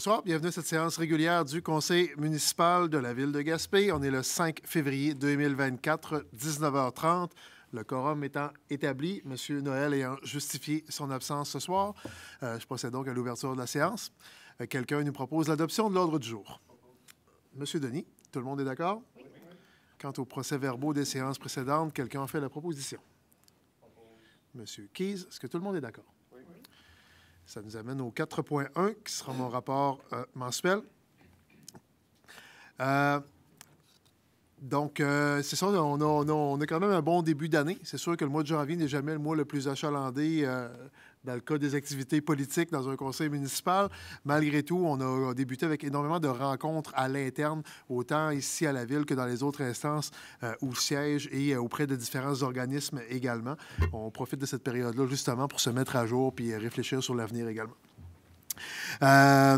Bonsoir, bienvenue à cette séance régulière du Conseil municipal de la ville de Gaspé. On est le 5 février 2024, 19h30. Le quorum étant établi, M. Noël ayant justifié son absence ce soir, euh, je procède donc à l'ouverture de la séance. Euh, quelqu'un nous propose l'adoption de l'ordre du jour. M. Denis, tout le monde est d'accord? Quant au procès-verbaux des séances précédentes, quelqu'un fait la proposition? M. Keyes, est-ce que tout le monde est d'accord? Ça nous amène au 4.1, qui sera mon rapport euh, mensuel. Euh, donc, euh, c'est ça, on a, quand même un bon début d'année. C'est sûr que le mois de janvier n'est jamais le mois le plus achalandé dans le cas des activités politiques dans un conseil municipal. Malgré tout, on a débuté avec énormément de rencontres à l'interne, autant ici à la ville que dans les autres instances euh, où siège et euh, auprès de différents organismes également. On profite de cette période-là justement pour se mettre à jour puis euh, réfléchir sur l'avenir également. Euh,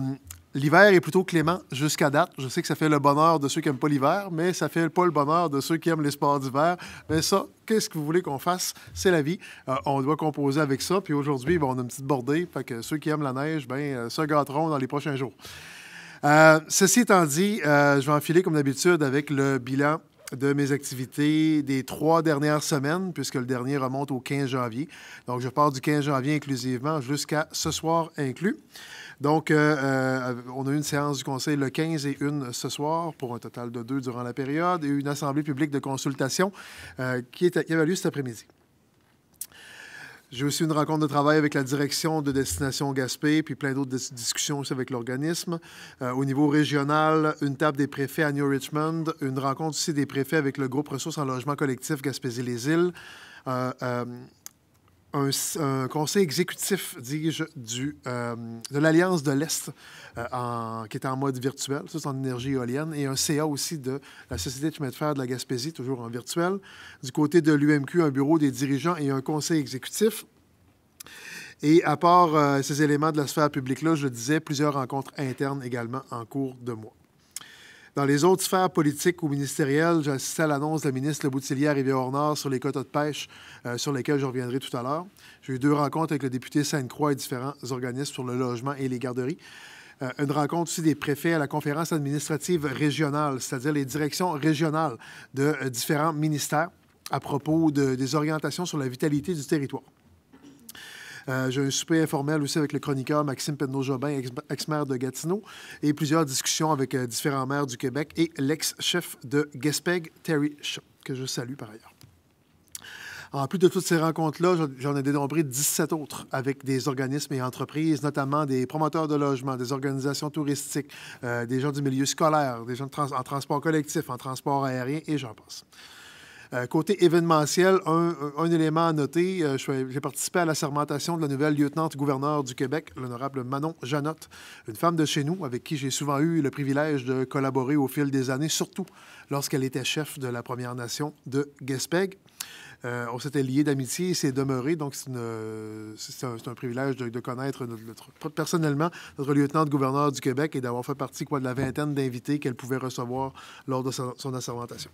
L'hiver est plutôt clément jusqu'à date. Je sais que ça fait le bonheur de ceux qui n'aiment pas l'hiver, mais ça fait pas le bonheur de ceux qui aiment les sports d'hiver. Mais ça, qu'est-ce que vous voulez qu'on fasse? C'est la vie. Euh, on doit composer avec ça. Puis aujourd'hui, on a une petite bordée. Fait que ceux qui aiment la neige, ben, euh, se gâteront dans les prochains jours. Euh, ceci étant dit, je vais enfiler comme d'habitude avec le bilan de mes activités des trois dernières semaines, puisque le dernier remonte au 15 janvier. Donc, je pars du 15 janvier inclusivement jusqu'à ce soir inclus. Donc, euh, euh, on a eu une séance du Conseil le 15 et une ce soir pour un total de deux durant la période et une assemblée publique de consultation euh, qui, est, qui lieu cet après-midi. J'ai aussi une rencontre de travail avec la direction de Destination Gaspé, puis plein d'autres discussions aussi avec l'organisme. au niveau régional, une table des préfets à New Richmond, une rencontre aussi des préfets avec le groupe Ressources en logement collectif Gaspésie-les-Îles un, conseil exécutif, dis-je, euh, de l'Alliance de l'Est, euh, qui est en mode virtuel, tout c'est en énergie éolienne, et un CA aussi de la Société de chemin de fer de la Gaspésie, toujours en virtuel. Du côté de l'UMQ, un bureau des dirigeants et un conseil exécutif. Et à part euh, ces éléments de la sphère publique-là, je disais, plusieurs rencontres internes également en cours de mois. Dans les autres sphères politiques ou ministérielles, j'ai assisté à l'annonce de la ministre Boutillier à Rivière-Nord sur les quotas de pêche, euh, sur lesquels je reviendrai tout à l'heure. J'ai eu deux rencontres avec le député Sainte-Croix et différents organismes sur le logement et les garderies. Euh, une rencontre aussi des préfets à la conférence administrative régionale, c'est-à-dire les directions régionales de euh, différents ministères à propos des orientations sur la vitalité du territoire. Euh, j'ai eu un souper informel aussi avec le chroniqueur Maxime Pedneau-Jobin, ex-maire de Gatineau, et plusieurs discussions avec euh, différents maires du Québec et l'ex-chef de Gaspeg, Terry Shaw, que je salue par ailleurs. En plus de toutes ces rencontres-là, j'en ai dénombré 17 autres avec des organismes et entreprises, notamment des promoteurs de logements, des organisations touristiques, euh, des gens du milieu scolaire, des gens en transport collectif, en transport aérien, et j'en passe. Euh, côté événementiel, un, élément à noter, euh, j'ai participé à la sermentation de la nouvelle lieutenante gouverneure du Québec, l'honorable Manon Janotte, une femme de chez nous avec qui j'ai souvent eu le privilège de collaborer au fil des années, surtout lorsqu'elle était chef de la Première Nation de Guespeg. Euh, on s'était liés d'amitié et c'est demeuré. Donc, c'est, un, privilège de, connaître notre, personnellement notre lieutenant gouverneure du Québec et d'avoir fait partie quoi, de la vingtaine d'invités qu'elle pouvait recevoir lors de son assermentation.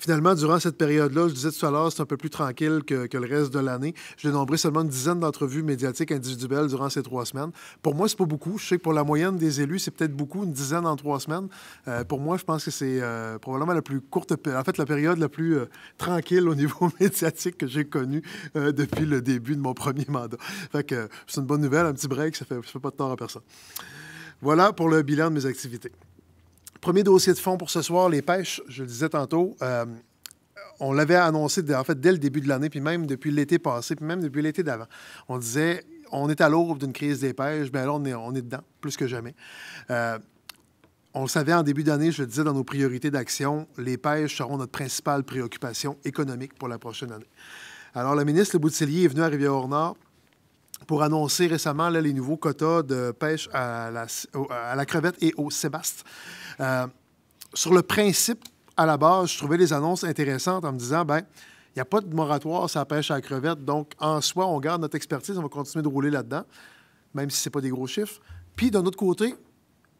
Finalement, durant cette période-là, je disais tout à l'heure, c'est un peu plus tranquille que, le reste de l'année. J'ai nombré seulement une dizaine d'entrevues médiatiques individuelles durant ces trois semaines. Pour moi, c'est pas beaucoup. Je sais que pour la moyenne des élus, c'est peut-être beaucoup, une dizaine en trois semaines. Euh, pour moi, je pense que c'est euh, probablement la plus courte, en fait, la période la plus euh, tranquille au niveau médiatique que j'ai connue depuis le début de mon premier mandat. Fait que c'est une bonne nouvelle, un petit break, ça fait, ça fait pas de tort à personne. Voilà pour le bilan de mes activités. Premier dossier de fond pour ce soir, les pêches, je le disais tantôt. Euh, on l'avait annoncé en fait dès le début de l'année, puis même depuis l'été passé, puis même depuis l'été d'avant. On disait, on est à l'aube d'une crise des pêches, bien là, on est, dedans, plus que jamais. Euh, on le savait en début d'année, je le disais dans nos priorités d'action, les pêches seront notre principale préoccupation économique pour la prochaine année. Alors, le ministre Le Boutillier est venu à rivière ornard pour annoncer récemment les nouveaux quotas de pêche à la, à la crevette et au sébaste. Euh, sur le principe, à la base, je trouvais les annonces intéressantes en me disant, ben il n'y a pas de moratoire sur la pêche à la crevette, donc en soi, on garde notre expertise, on va continuer de rouler là-dedans, même si ce n'est pas des gros chiffres. Puis d'un autre côté,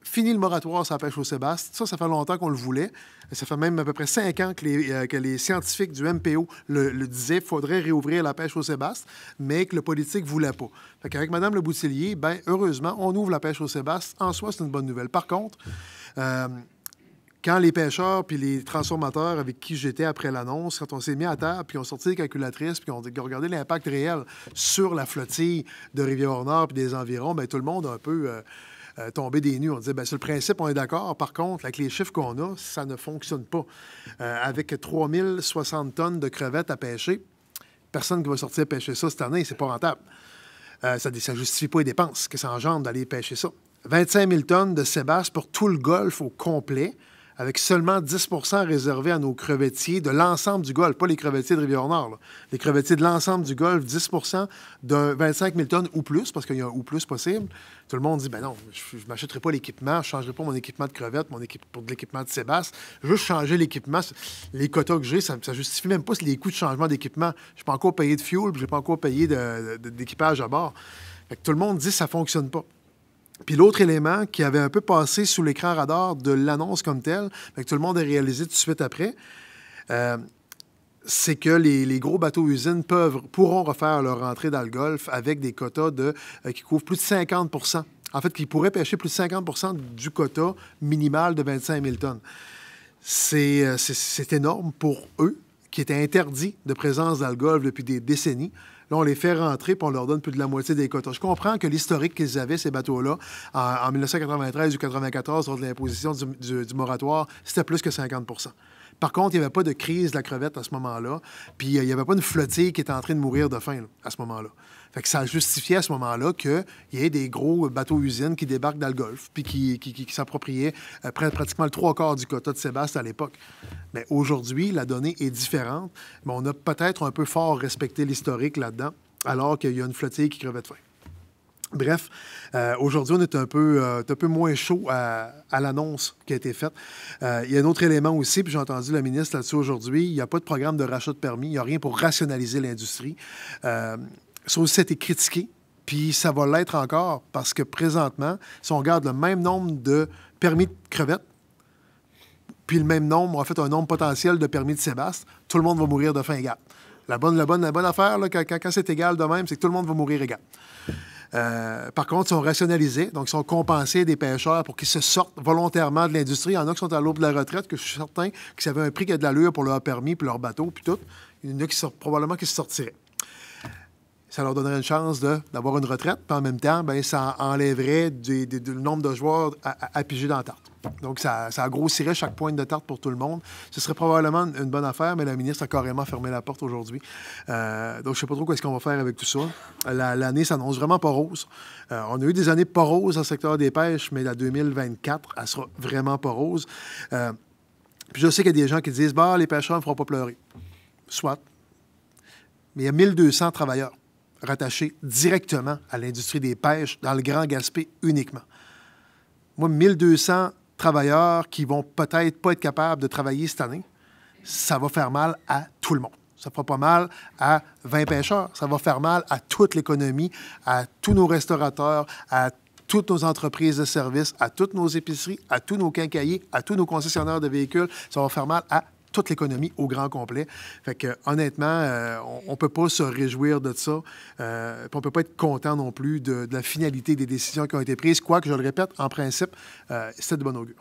fini le moratoire sur la pêche au Sébaste. Ça, ça fait longtemps qu'on le voulait. Ça fait même à peu près cinq ans que les, euh, scientifiques du MPO le, disaient faudrait réouvrir la pêche au Sébaste, mais que le politique ne voulait pas. Fait qu'avec Mme Le Boutillier, ben, heureusement, on ouvre la pêche au Sébaste. En soi, c'est une bonne nouvelle. Par contre, euh, quand les pêcheurs puis les transformateurs avec qui j'étais après l'annonce, quand on s'est mis à table puis on sorti les calculatrices, puis on a regardé l'impact réel sur la flottille de Rivière-Nord puis des environs, bien, tout le monde a un peu euh, euh, tombé des nues. On disait, bien, sur le principe, on est d'accord. Par contre, avec les chiffres qu'on a, ça ne fonctionne pas. avec 3060 tonnes de crevettes à pêcher, personne qui va sortir pêcher ça cette année, c'est pas rentable. ça ne justifie pas les dépenses que ça engendre d'aller pêcher ça. 25 000 tonnes de sébasse pour tout le golf au complet, avec seulement 10 réservé à nos crevettiers de l'ensemble du golfe, pas les crevettiers de Rivière-Nord, les crevettiers de l'ensemble du golfe, 10 de 25 000 tonnes ou plus, parce qu'il y a un ou plus possible. Tout le monde dit, ben non, je ne m'achèterai pas l'équipement, je ne changerai pas mon équipement de crevette mon équipe, pour de l'équipement de sébasse. Juste changer l'équipement, les quotas que j'ai, ça ne justifie même pas les coûts de changement d'équipement. Je n'ai pas encore payé de fuel, je n'ai pas encore payé d'équipage à bord. tout le monde dit, ça ne fonctionne pas. Puis l'autre élément qui avait un peu passé sous l'écran radar de l'annonce comme telle, mais que tout le monde a réalisé tout de suite après, euh, c'est que les, gros bateaux-usines peuvent, pourront refaire leur entrée dans le Golfe avec des quotas de, euh, qui couvrent plus de 50 En fait, qui pourraient pêcher plus de 50 du quota minimal de 25 000 tonnes. Euh, c'est énorme pour eux, qui étaient interdits de présence dans le Golfe depuis des décennies. Là, on les fait rentrer puis on leur donne plus de la moitié des quotas. Je comprends que l'historique qu'ils avaient, ces bateaux-là, en, 1993 ou 1994, lors de l'imposition du, moratoire, c'était plus que 50 par contre, il n'y avait pas de crise de la crevette à ce moment-là, puis euh, il n'y avait pas une flottille qui était en train de mourir de faim à ce moment-là. Fait que ça justifiait à ce moment-là qu'il y ait des gros bateaux-usines qui débarquent dans le Golfe puis qui, qui, s'appropriaient euh, pratiquement le trois quarts du quota de Sébastien à l'époque. Mais aujourd'hui, la donnée est différente. Mais on a peut-être un peu fort respecté l'historique là-dedans, alors qu'il y a une flottille qui crevait de faim. Bref, euh, aujourd'hui, on est un peu, euh, un peu moins chaud à, l'annonce qui a été faite. il y a un autre élément aussi, puis j'ai entendu le ministre là-dessus aujourd'hui, il n'y a pas de programme de rachat de permis, il n'y a rien pour rationaliser l'industrie ça a été critiqué, puis ça va l'être encore parce que présentement, si on garde le même nombre de permis de crevettes, puis le même nombre, en fait, un nombre potentiel de permis de Sébaste, tout le monde va mourir de faim égal. La bonne, la bonne, la bonne affaire, quand, c'est égal de même, c'est que tout le monde va mourir égal. Euh, par contre, ils sont rationalisés, donc ils sont compensés des pêcheurs pour qu'ils se sortent volontairement de l'industrie. Il y en a qui sont à l'aube de la retraite, que je suis certain qu'ils ça un prix qui a de l'allure pour leur permis, puis leur bateau, puis tout. Il y en a qui sont, probablement qui se sortiraient ça leur donnerait une chance d'avoir une retraite, puis en même temps, bien, ça enlèverait du, nombre de joueurs à, piger dans la tarte. Donc, ça, ça grossirait chaque pointe de tarte pour tout le monde. Ce serait probablement une bonne affaire, mais la ministre a carrément fermé la porte aujourd'hui. Euh, donc, je ne sais pas trop qu'est-ce qu'on va faire avec tout ça. L'année s'annonce vraiment pas rose. Euh, on a eu des années pas roses dans le secteur des pêches, mais la 2024, elle sera vraiment pas rose. Euh, puis je sais qu'il y a des gens qui disent, bah, les pêcheurs ne feront pas pleurer. Soit. Mais il y a 1200 travailleurs rattachés directement à l'industrie des pêches dans le Grand Gaspé uniquement. Moi, 1200 travailleurs qui vont peut-être pas être capables de travailler cette année, ça va faire mal à tout le monde. Ça fera pas mal à 20 pêcheurs, ça va faire mal à toute l'économie, à tous nos restaurateurs, à toutes nos entreprises de services, à toutes nos épiceries, à tous nos quincailliers, à tous nos concessionnaires de véhicules. Ça va faire mal à toute l'économie au grand complet. Fait que, honnêtement, euh, on ne peut pas se réjouir de ça. Euh, on ne peut pas être content non plus de, la finalité des décisions qui ont été prises, quoique, je le répète, en principe, euh, c'est de bon augure.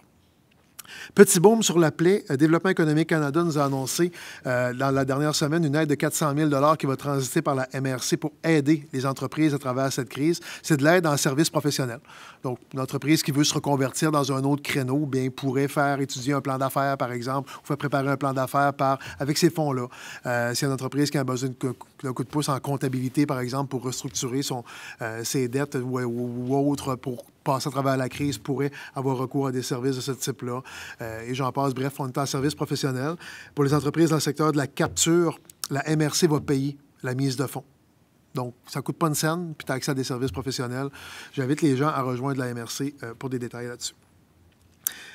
Petit boom sur la plaie. Euh, Développement économique Canada nous a annoncé euh, dans la dernière semaine une aide de 400 000 qui va transiter par la MRC pour aider les entreprises à travers cette crise. C'est de l'aide en services professionnels. Donc, une entreprise qui veut se reconvertir dans un autre créneau, bien, pourrait faire étudier un plan d'affaires, par exemple, ou faire préparer un plan d'affaires avec ces fonds-là. Euh, c'est une entreprise qui a besoin d'un coup de pouce en comptabilité, par exemple, pour restructurer euh, ses dettes ou, ou autre pour passer à travers la crise pourraient avoir recours à des services de ce type-là. Euh, et j'en passe. Bref, on est en service professionnel. Pour les entreprises dans le secteur de la capture, la MRC va payer la mise de fonds. Donc, ça ne coûte pas une scène, puis tu as accès à des services professionnels. J'invite les gens à rejoindre la MRC euh, pour des détails là-dessus.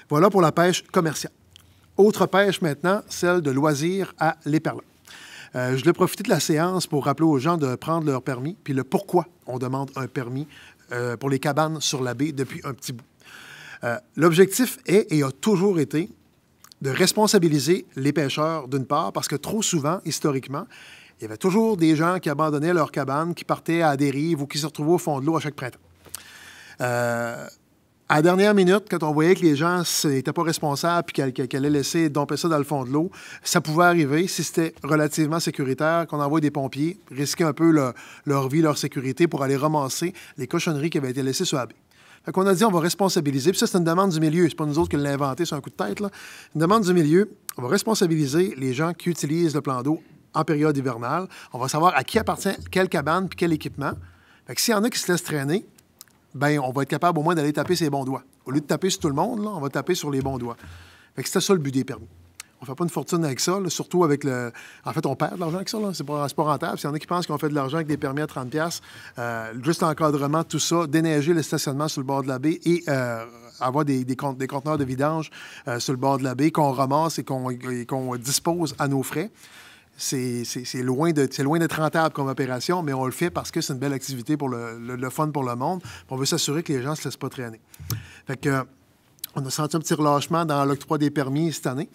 Voilà pour la pêche commerciale. Autre pêche maintenant, celle de loisirs à l'épargne. Euh, je vais profiter de la séance pour rappeler aux gens de prendre leur permis, puis le pourquoi on demande un permis euh, pour les cabanes sur la baie depuis un petit bout. Euh, l'objectif est et a toujours été de responsabiliser les pêcheurs d'une part, parce que trop souvent, historiquement, il y avait toujours des gens qui abandonnaient leurs cabanes, qui partaient à la dérive ou qui se retrouvaient au fond de l'eau à chaque printemps. Euh, à la dernière minute, quand on voyait que les gens n'étaient pas responsables et qu'elle allait laisser domper ça dans le fond de l'eau, ça pouvait arriver si c'était relativement sécuritaire, qu'on envoie des pompiers risquer un peu leur vie, leur sécurité pour aller ramasser les cochonneries qui avaient été laissées sur la baie. Fait qu'on a dit on va responsabiliser. Puis ça, c'est une demande du milieu. C'est pas nous autres qui l'avons inventé, c'est un coup de tête. Une demande du milieu. On va responsabiliser les gens qui utilisent le plan d'eau en période hivernale. On va savoir à qui appartient quelle cabane puis quel équipement. Fait s'il y en a qui se laissent traîner, ben on va être capable au moins d'aller taper ses bons doigts. Au lieu de taper sur tout le monde, là, on va taper sur les bons doigts. Fait que ça le but des permis. On ne fait pas une fortune avec ça, surtout avec le. En fait, on perd de l'argent avec ça. C'est pas, pas rentable. S'il y en a qui pensent qu'on fait de l'argent avec des permis à 30$, euh, juste l'encadrement, tout ça, déneiger le stationnement sur le bord de la baie et euh, avoir des, conteneurs de vidange euh, sur le bord de la baie qu'on ramasse et qu'on dispose à nos frais c'est loin d'être rentable comme opération, mais on le fait parce que c'est une belle activité pour le, fun pour le monde. On veut s'assurer que les gens ne se laissent pas traîner. Euh, on a senti un petit relâchement dans l'octroi des permis cette année.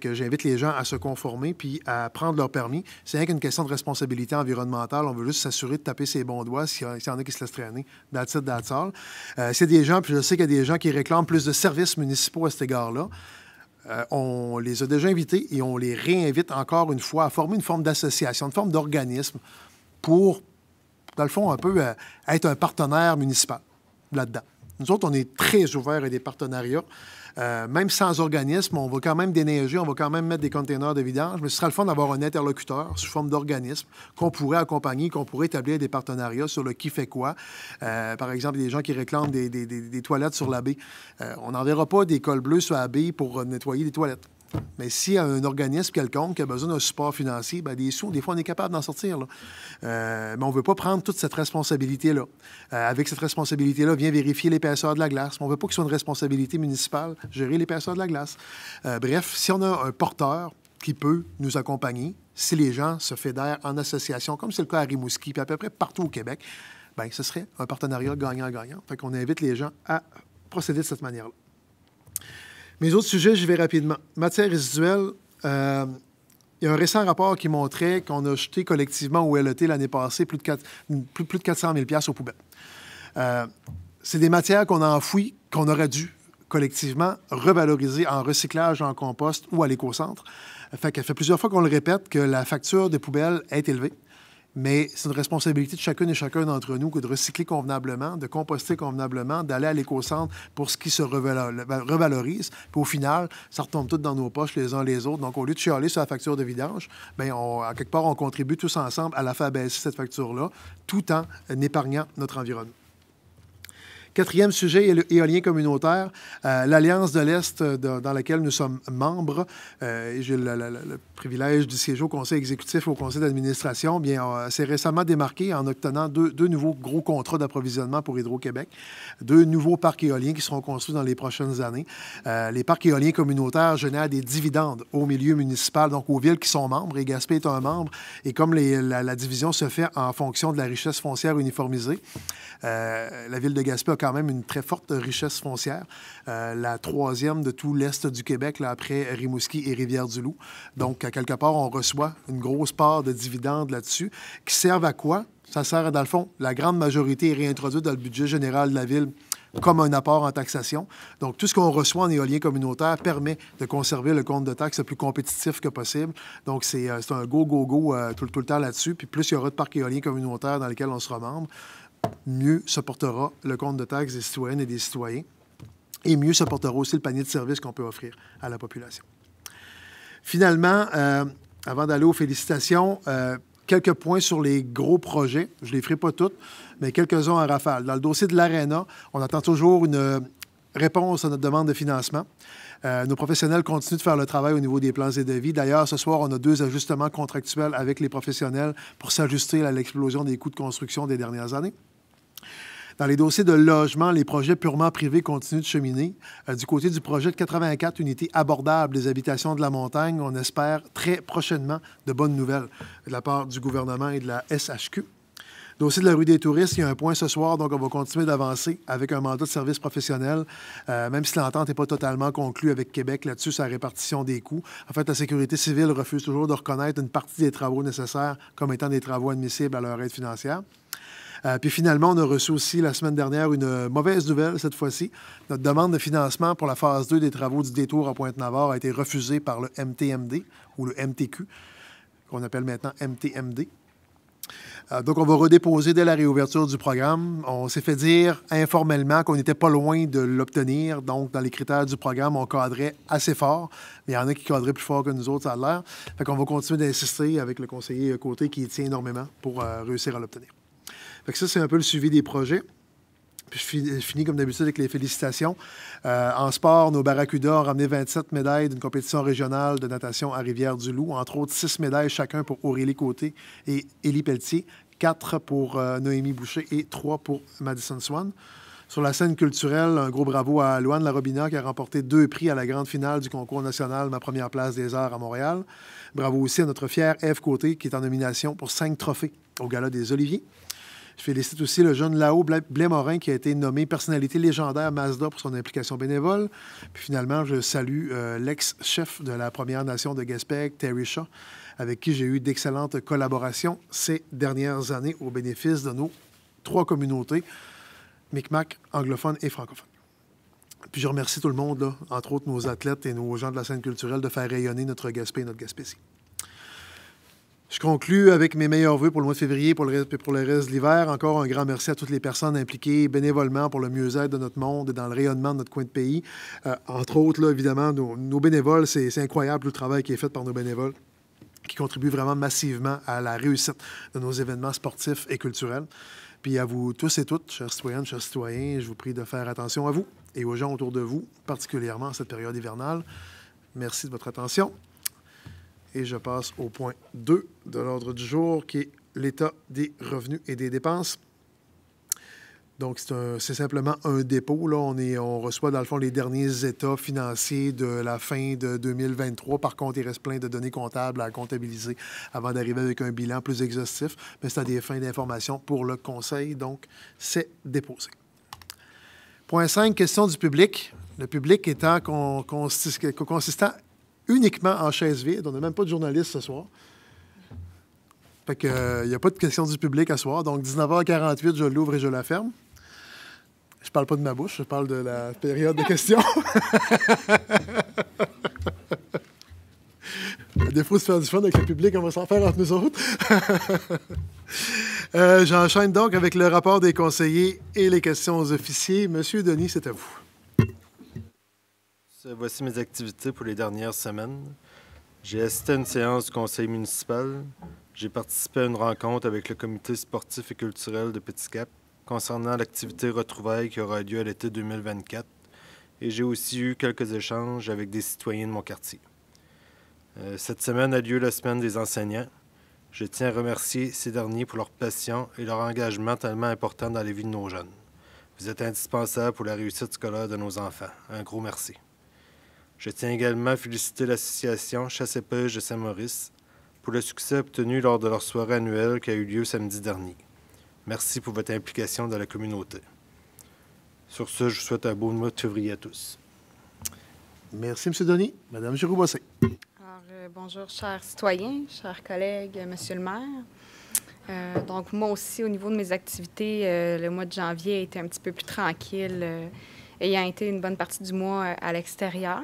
que j'invite les gens à se conformer puis à prendre leur permis. C'est rien qu'une question de responsabilité environnementale. On veut juste s'assurer de taper ses bons doigts s'il y, en a qui se laissent traîner. Euh, c'est des gens, puis je sais qu'il y a des gens qui réclament plus de services municipaux à cet égard-là. Euh, on les a déjà invités et on les réinvite encore une fois à former une forme d'association, une forme d'organisme pour, dans le fond, un peu euh, être un partenaire municipal là-dedans. Nous autres, on est très ouverts à des partenariats. Euh, même sans organisme, on va quand même déneiger, on va quand même mettre des containers de vidange, mais ce sera le fond d'avoir un interlocuteur sous forme d'organisme qu'on pourrait accompagner, qu'on pourrait établir des partenariats sur le qui fait quoi. Euh, par exemple, des gens qui réclament des, toilettes sur la baie. Euh, on n'enverra pas des cols bleus sur la baie pour nettoyer des toilettes. Mais s'il y un organisme quelconque qui a besoin d'un support financier, bien, des sous, fois, on est capable d'en sortir. Là. Euh, mais on ne veut pas prendre toute cette responsabilité-là. Euh, avec cette responsabilité-là, vient vérifier l'épaisseur de la glace. On ne veut pas que ce soit une responsabilité municipale, gérer l'épaisseur de la glace. Euh, bref, si on a un porteur qui peut nous accompagner, si les gens se fédèrent en association, comme c'est le cas à Rimouski, puis à peu près partout au Québec, ben, ce serait un partenariat gagnant-gagnant. Fait qu'on invite les gens à procéder de cette manière-là. Mes autres sujets, j'y vais rapidement. Matière résiduelle, euh, il y a un récent rapport qui montrait qu'on a jeté collectivement au LET l'année passée plus de, plus, de 400 000 aux poubelles. Euh, c'est des matières qu'on a enfouies, qu'on aurait dû collectivement revaloriser en recyclage, en compost ou à l'éco-centre. Fait fait plusieurs fois qu'on le répète que la facture des poubelles est élevée mais c'est une responsabilité de chacune et chacun d'entre nous que de recycler convenablement, de composter convenablement, d'aller à léco pour ce qui se revalorise. Puis au final, ça retombe tout dans nos poches les uns les autres. Donc au lieu de chialer sur la facture de vidange, bien, on, à quelque part, on contribue tous ensemble à la faire baisser cette facture-là, tout en épargnant notre environnement. Quatrième sujet, éolien communautaire, euh, l'Alliance de l'Est euh, dans, laquelle nous sommes membres. Euh, et J'ai le, privilège du siège au conseil exécutif au conseil d'administration. Eh bien, s'est récemment démarqué en obtenant deux, nouveaux gros contrats d'approvisionnement pour Hydro-Québec, deux nouveaux parcs éoliens qui seront construits dans les prochaines années. les parcs éoliens communautaires génèrent des dividendes au milieu municipal, donc aux villes qui sont membres. Et Gaspé est un membre. Et comme la, division se fait en fonction de la richesse foncière uniformisée, la ville de Gaspé a quand même une très forte richesse foncière, euh, la troisième de tout l'Est du Québec, là, après Rimouski et Rivière-du-Loup. Donc, à quelque part, on reçoit une grosse part de dividendes là-dessus qui servent à quoi? Ça sert, dans le fond, la grande majorité est réintroduite dans le budget général de la ville comme un apport en taxation. Donc, tout ce qu'on reçoit en éolien communautaire permet de conserver le compte de taxes le plus compétitif que possible. Donc, c'est euh, un go-go-go euh, tout, tout, le temps là-dessus. Puis, plus il y aura de parcs éoliens communautaires dans lesquels on sera membre, mieux se portera le compte de taxes des citoyennes et des citoyens et mieux se portera aussi le panier de services qu'on peut offrir à la population. Finalement, euh, avant d'aller aux félicitations, euh, quelques points sur les gros projets. Je ne les ferai pas toutes, mais quelques-uns à rafale. Dans le dossier de l'ARENA, on attend toujours une euh, réponse à notre demande de financement. Euh, nos professionnels continuent de faire le travail au niveau des plans et devis. D'ailleurs, ce soir, on a deux ajustements contractuels avec les professionnels pour s'ajuster à l'explosion des coûts de construction des dernières années. Dans les dossiers de logement, les projets purement privés continuent de cheminer. Euh, du côté du projet de 84 unités abordables des habitations de la montagne, on espère très prochainement de bonnes nouvelles de la part du gouvernement et de la SHQ. Dossier de la rue des touristes, il y a un point ce soir, donc on va continuer d'avancer avec un mandat de service professionnel, euh, même si l'entente n'est pas totalement conclue avec Québec là-dessus, sa répartition des coûts. En fait, la sécurité civile refuse toujours de reconnaître une partie des travaux nécessaires comme étant des travaux admissibles à leur aide financière. Euh, puis finalement, on a reçu aussi la semaine dernière une mauvaise nouvelle cette fois-ci. Notre demande de financement pour la phase 2 des travaux du détour à Pointe-Navarre a été refusée par le MTMD ou le MTQ, qu'on appelle maintenant MTMD. Euh, donc, on va redéposer dès la réouverture du programme. On s'est fait dire informellement qu'on n'était pas loin de l'obtenir. Donc, dans les critères du programme, on cadrait assez fort. il y en a qui cadraient plus fort que nous autres, ça a l'air. Fait qu'on va continuer d'insister avec le conseiller Côté qui tient énormément pour euh, réussir à l'obtenir. Fait que ça, c'est un peu le suivi des projets je finis comme d'habitude avec les félicitations. Euh, en sport, nos Barracudas ont ramené 27 médailles d'une compétition régionale de natation à Rivière-du-Loup, entre autres 6 médailles chacun pour Aurélie Côté et Élie Pelletier, 4 pour euh, Noémie Boucher et 3 pour Madison Swan. Sur la scène culturelle, un gros bravo à Loane Larobina qui a remporté deux prix à la grande finale du concours national Ma première place des arts à Montréal. Bravo aussi à notre fière Eve Côté qui est en nomination pour cinq trophées au Gala des Oliviers. Je félicite aussi le jeune Lao Blémorin qui a été nommé personnalité légendaire Mazda pour son implication bénévole. Puis finalement, je salue euh, l'ex-chef de la Première Nation de Gaspé, Terry Shaw, avec qui j'ai eu d'excellentes collaborations ces dernières années au bénéfice de nos trois communautés, Micmac, anglophone et francophone. Puis je remercie tout le monde, entre autres nos athlètes et nos gens de la scène culturelle, de faire rayonner notre Gaspé et notre Gaspésie. Je conclue avec mes meilleurs voeux pour le mois de février et pour, pour le reste de l'hiver. Encore un grand merci à toutes les personnes impliquées bénévolement pour le mieux-être de notre monde et dans le rayonnement de notre coin de pays. Euh, entre autres, là, évidemment, nos, bénévoles, c'est incroyable le travail qui est fait par nos bénévoles qui contribuent vraiment massivement à la réussite de nos événements sportifs et culturels. Puis à vous tous et toutes, chers citoyennes, chers citoyens, je vous prie de faire attention à vous et aux gens autour de vous, particulièrement en cette période hivernale. Merci de votre attention. Et je passe au point 2 de l'ordre du jour, qui est l'état des revenus et des dépenses. Donc, c'est simplement un dépôt. Là, on, est, on reçoit, dans le fond, les derniers états financiers de la fin de 2023. Par contre, il reste plein de données comptables à comptabiliser avant d'arriver avec un bilan plus exhaustif. Mais c'est à des fins d'information pour le Conseil. Donc, c'est déposé. Point 5, question du public. Le public étant con, consistant uniquement en chaise vide. On n'a même pas de journaliste ce soir. Fait que, il euh, n'y a pas de questions du public à soir. Donc, 19h48, je l'ouvre et je la ferme. Je parle pas de ma bouche, je parle de la période de questions. Des défaut se faire du fun avec le public, on va s'en faire entre nous autres. Euh, j'enchaîne donc avec le rapport des conseillers et les questions aux officiers. Monsieur Denis, c'est à vous. Euh, voici mes activités pour les dernières semaines. J'ai assisté à une séance du conseil municipal. J'ai participé à une rencontre avec le comité sportif et culturel de Petit Cap concernant l'activité retrouvaille qui aura lieu à l'été 2024. Et j'ai aussi eu quelques échanges avec des citoyens de mon quartier. Euh, cette semaine a lieu la semaine des enseignants. Je tiens à remercier ces derniers pour leur passion et leur engagement tellement important dans les vies de nos jeunes. Vous êtes indispensables pour la réussite scolaire de nos enfants. Un gros merci. Je tiens également à féliciter l'association Chasse et Pêche de Saint-Maurice pour le succès obtenu lors de leur soirée annuelle qui a eu lieu samedi dernier. Merci pour votre implication dans la communauté. Sur ce, je vous souhaite un bon mois de février à tous. Merci, M. Denis. Madame giroux euh, bonjour, chers citoyens, chers collègues, euh, Monsieur le maire. Euh, donc, moi aussi, au niveau de mes activités, le mois de janvier a été un petit peu plus tranquille ayant été une bonne partie du mois euh, à l'extérieur.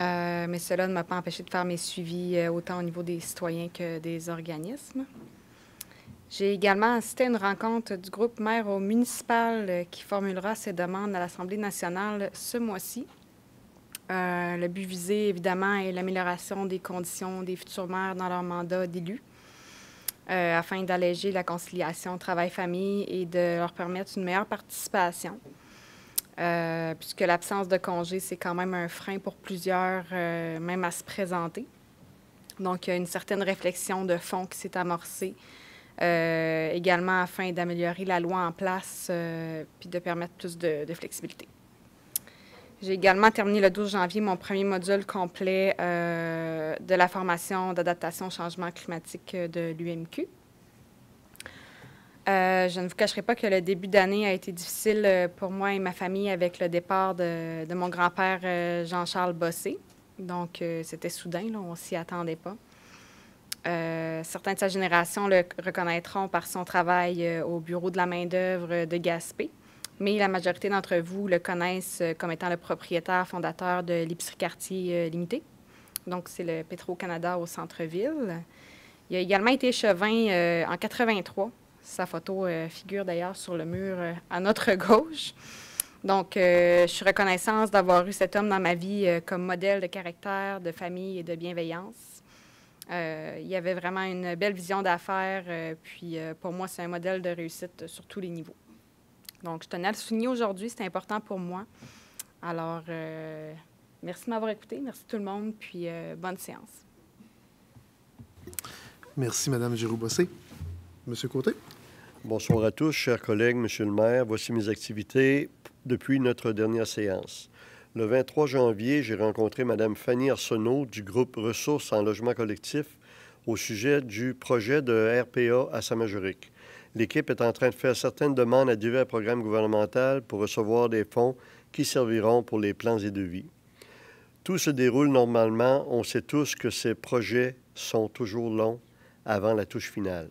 Euh, mais cela ne m'a pas empêché de faire mes suivis euh, autant au niveau des citoyens que des organismes. J'ai également assisté une rencontre du groupe Maire au municipal qui formulera ses demandes à l'Assemblée nationale ce mois-ci. le but visé, évidemment, est l'amélioration des conditions des futurs maires dans leur mandat d'élu, afin d'alléger la conciliation travail-famille et de leur permettre une meilleure participation. Euh, puisque l'absence de congés, c'est quand même un frein pour plusieurs, euh, même à se présenter. Donc, il y a une certaine réflexion de fond qui s'est amorcée, euh, également afin d'améliorer la loi en place, puis de permettre plus de flexibilité. J'ai également terminé le 12 janvier mon premier module complet de la formation d'adaptation au changement climatique de l'UMQ. Euh, je ne vous cacherai pas que le début d'année a été difficile euh, pour moi et ma famille avec le départ de, mon grand-père euh, Jean-Charles Bossé. Donc, c'était soudain, on on s'y attendait pas. certains de sa génération le reconnaîtront par son travail au Bureau de la main-d'œuvre de Gaspé, mais la majorité d'entre vous le connaissent comme étant le propriétaire fondateur de l'épicerie Cartier Limité. Donc, c'est le Pétro-Canada au centre-ville. Il a également été chevin en 83 sa photo euh, figure d'ailleurs sur le mur euh, à notre gauche. Donc, euh, je suis reconnaissante d'avoir eu cet homme dans ma vie comme modèle de caractère, de famille et de bienveillance. il avait vraiment une belle vision d'affaires, puis pour moi, c'est un modèle de réussite sur tous les niveaux. Donc, je tenais à le souligner aujourd'hui, c'est important pour moi. Alors, merci de m'avoir écouté, merci tout le monde, puis bonne séance. Merci, Madame Giroux-Bossé. Monsieur Côté. Bonsoir à tous, chers collègues, Monsieur le maire. Voici mes activités depuis notre dernière séance. Le 23 janvier, j'ai rencontré Mme Fanny Arsenault du groupe Ressources en logement collectif au sujet du projet de RPA à saint Saint-Majoric. L'équipe est en train de faire certaines demandes à divers programmes gouvernementaux pour recevoir des fonds qui serviront pour les plans et devis. Tout se déroule normalement. On sait tous que ces projets sont toujours longs avant la touche finale.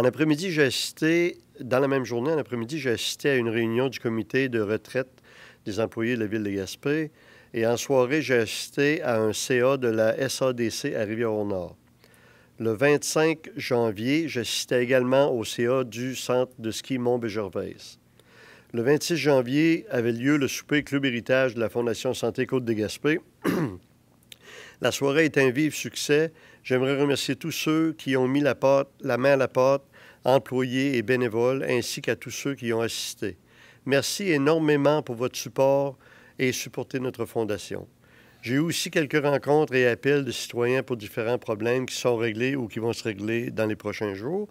En après-midi, j'ai assisté, dans la même journée, en après-midi, j'ai assisté à une réunion du comité de retraite des employés de la ville de Gaspé. Et en soirée, j'ai assisté à un CA de la SADC à Rivière-au-Nord. Le 25 janvier, j'ai assisté également au CA du centre de ski mont bégervais Le 26 janvier avait lieu le souper Club Héritage de la Fondation Santé Côte de Gaspé. la soirée est un vif succès. J'aimerais remercier tous ceux qui ont mis la, la main à la porte employés et bénévoles, ainsi qu'à tous ceux qui ont assisté. Merci énormément pour votre support et supporter notre fondation. J'ai eu aussi quelques rencontres et appels de citoyens pour différents problèmes qui sont réglés ou qui vont se régler dans les prochains jours.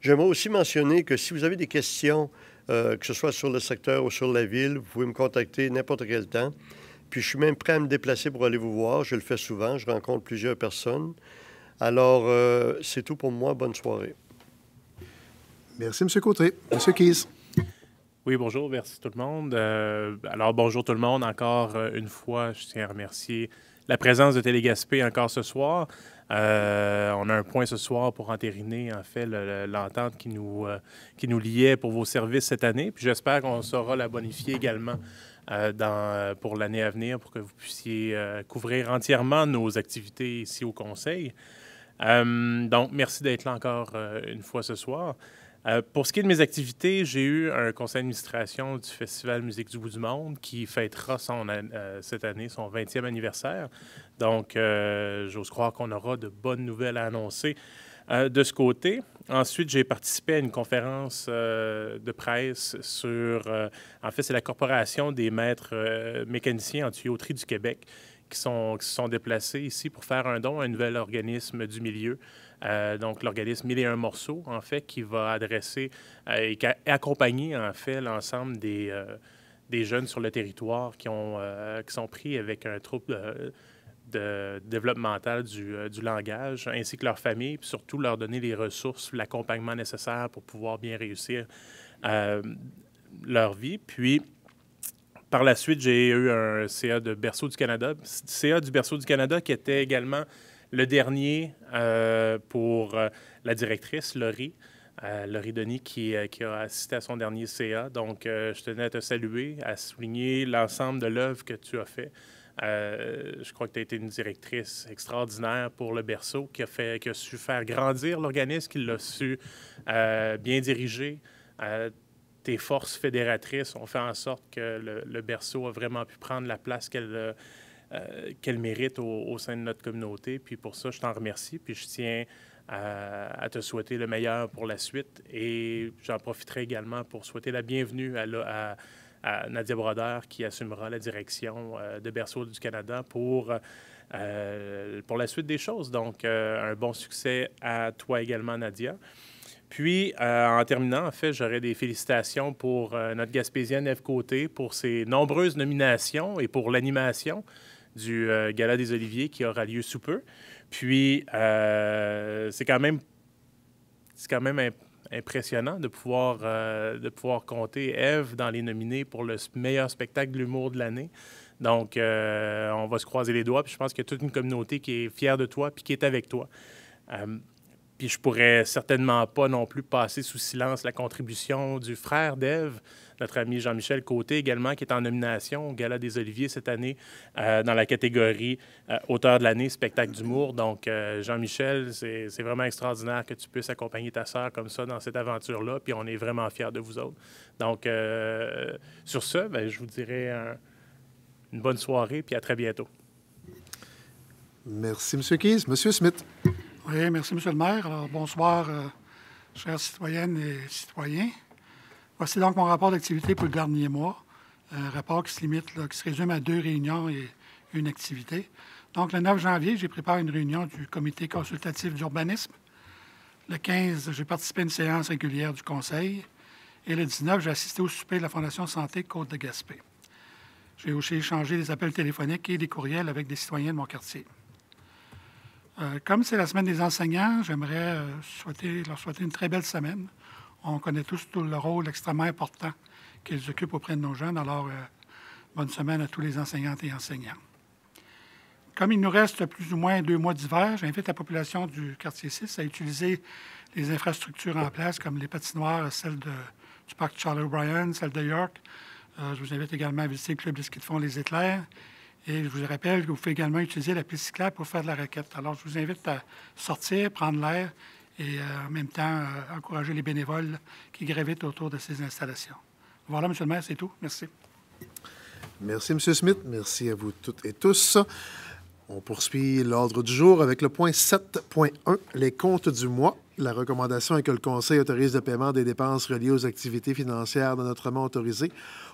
J'aimerais aussi mentionner que si vous avez des questions, euh, que ce soit sur le secteur ou sur la ville, vous pouvez me contacter n'importe quel temps. Puis je suis même prêt à me déplacer pour aller vous voir. Je le fais souvent. Je rencontre plusieurs personnes. Alors, euh, c'est tout pour moi. Bonne soirée. Merci, M. Côté. M. Keyes. Oui, bonjour. Merci tout le monde. Euh, alors, bonjour tout le monde. Encore euh, une fois, je tiens à remercier la présence de Télé-Gaspé encore ce soir. Euh, on a un point ce soir pour entériner, en fait, l'entente qui, nous, qui nous liait pour vos services cette année. Puis j'espère qu'on saura la bonifier également dans, pour l'année à venir pour que vous puissiez couvrir entièrement nos activités ici au Conseil. donc, merci d'être là encore une fois ce soir. Euh, pour ce qui est de mes activités, j'ai eu un conseil d'administration du Festival Musique du bout du monde qui fêtera son, euh, cette année son 20e anniversaire. Donc, euh, j'ose croire qu'on aura de bonnes nouvelles à annoncer de ce côté. Ensuite, j'ai participé à une conférence de presse sur, en fait, c'est la Corporation des maîtres mécaniciens en tuyauterie du Québec qui, sont, qui se sont déplacés ici pour faire un don à un nouvel organisme du milieu. Euh, donc, l'organisme Mille et un morceaux, en fait, qui va adresser euh, et accompagner, en fait, l'ensemble des, euh, des jeunes sur le territoire qui, ont, qui sont pris avec un trouble de développemental du, du, langage, ainsi que leur famille, puis surtout leur donner les ressources, l'accompagnement nécessaire pour pouvoir bien réussir leur vie. Puis, par la suite, j'ai eu un CA de Berceau du Canada. CA du Berceau du Canada qui était également le dernier euh, pour euh, la directrice, Laurie. Euh, Laurie Denis qui, qui, a assisté à son dernier CA. Donc, je tenais à te saluer, à souligner l'ensemble de l'œuvre que tu as fait. je crois que tu as été une directrice extraordinaire pour le berceau qui a, fait, qui a su faire grandir l'organisme, qui l'a su bien diriger forces fédératrices ont fait en sorte que le, berceau a vraiment pu prendre la place qu'elle euh, euh, qu'elle mérite au, sein de notre communauté. Puis pour ça, je t'en remercie. Puis je tiens à, te souhaiter le meilleur pour la suite. Et j'en profiterai également pour souhaiter la bienvenue à, Nadia Broder qui assumera la direction euh, de Berceau du Canada pour, pour la suite des choses. Donc, un bon succès à toi également, Nadia. Puis, euh, en terminant, en fait, j'aurais des félicitations pour euh, notre Gaspésienne Eve Côté pour ses nombreuses nominations et pour l'animation du euh, Gala des Oliviers qui aura lieu sous peu. Puis, c'est quand même, c'est quand même impressionnant de pouvoir, de pouvoir compter Eve dans les nominés pour le meilleur spectacle de l'humour de l'année. Donc, on va se croiser les doigts. Puis je pense qu'il y a toute une communauté qui est fière de toi et qui est avec toi. Puis je pourrais certainement pas non plus passer sous silence la contribution du frère d'Ève, notre ami Jean-Michel Côté également, qui est en nomination au Gala des Oliviers cette année euh, dans la catégorie euh, auteur de l'année, spectacle d'humour. Donc, euh, Jean-Michel, c'est vraiment extraordinaire que tu puisses accompagner ta sœur comme ça dans cette aventure-là. Puis on est vraiment fiers de vous autres. Donc, sur ce, ben, je vous dirais une bonne soirée, puis à très bientôt. Merci, M. Keyes. M. Smith. Oui, merci, Monsieur le maire. bonsoir, euh, chères citoyennes et citoyens. Voici donc mon rapport d'activité pour le dernier mois. Un rapport qui se limite, qui se résume à deux réunions et une activité. Donc, le 9 janvier, j'ai préparé une réunion du comité consultatif d'urbanisme. Le 15, j'ai participé à une séance régulière du conseil. Et le 19, j'ai assisté au souper de la Fondation Santé Côte de Gaspé. J'ai aussi échangé des appels téléphoniques et des courriels avec des citoyens de mon quartier. Euh, comme c'est la semaine des enseignants, j'aimerais euh, souhaiter, leur souhaiter une très belle semaine. On connaît tous tout le rôle extrêmement important qu'ils occupent auprès de nos jeunes. Alors, euh, bonne semaine à tous les enseignantes et enseignants. Comme il nous reste plus ou moins deux mois d'hiver, j'invite la population du quartier 6 à utiliser les infrastructures en place, comme les patinoires, celles du parc Charles O'Brien, celle de York. je vous invite également à visiter le club de ski de fond Les Éclairs et je vous rappelle que vous pouvez également utiliser la piste cyclable pour faire de la raquette. Alors, je vous invite à sortir, prendre l'air et euh, en même temps euh, encourager les bénévoles qui gravitent autour de ces installations. Voilà, M. le maire, c'est tout. Merci. Merci, M. Smith. Merci à vous toutes et tous. On poursuit l'ordre du jour avec le point 7.1, les comptes du mois la recommandation est que le Conseil autorise le paiement des dépenses reliées aux activités financières de notre mont autorisées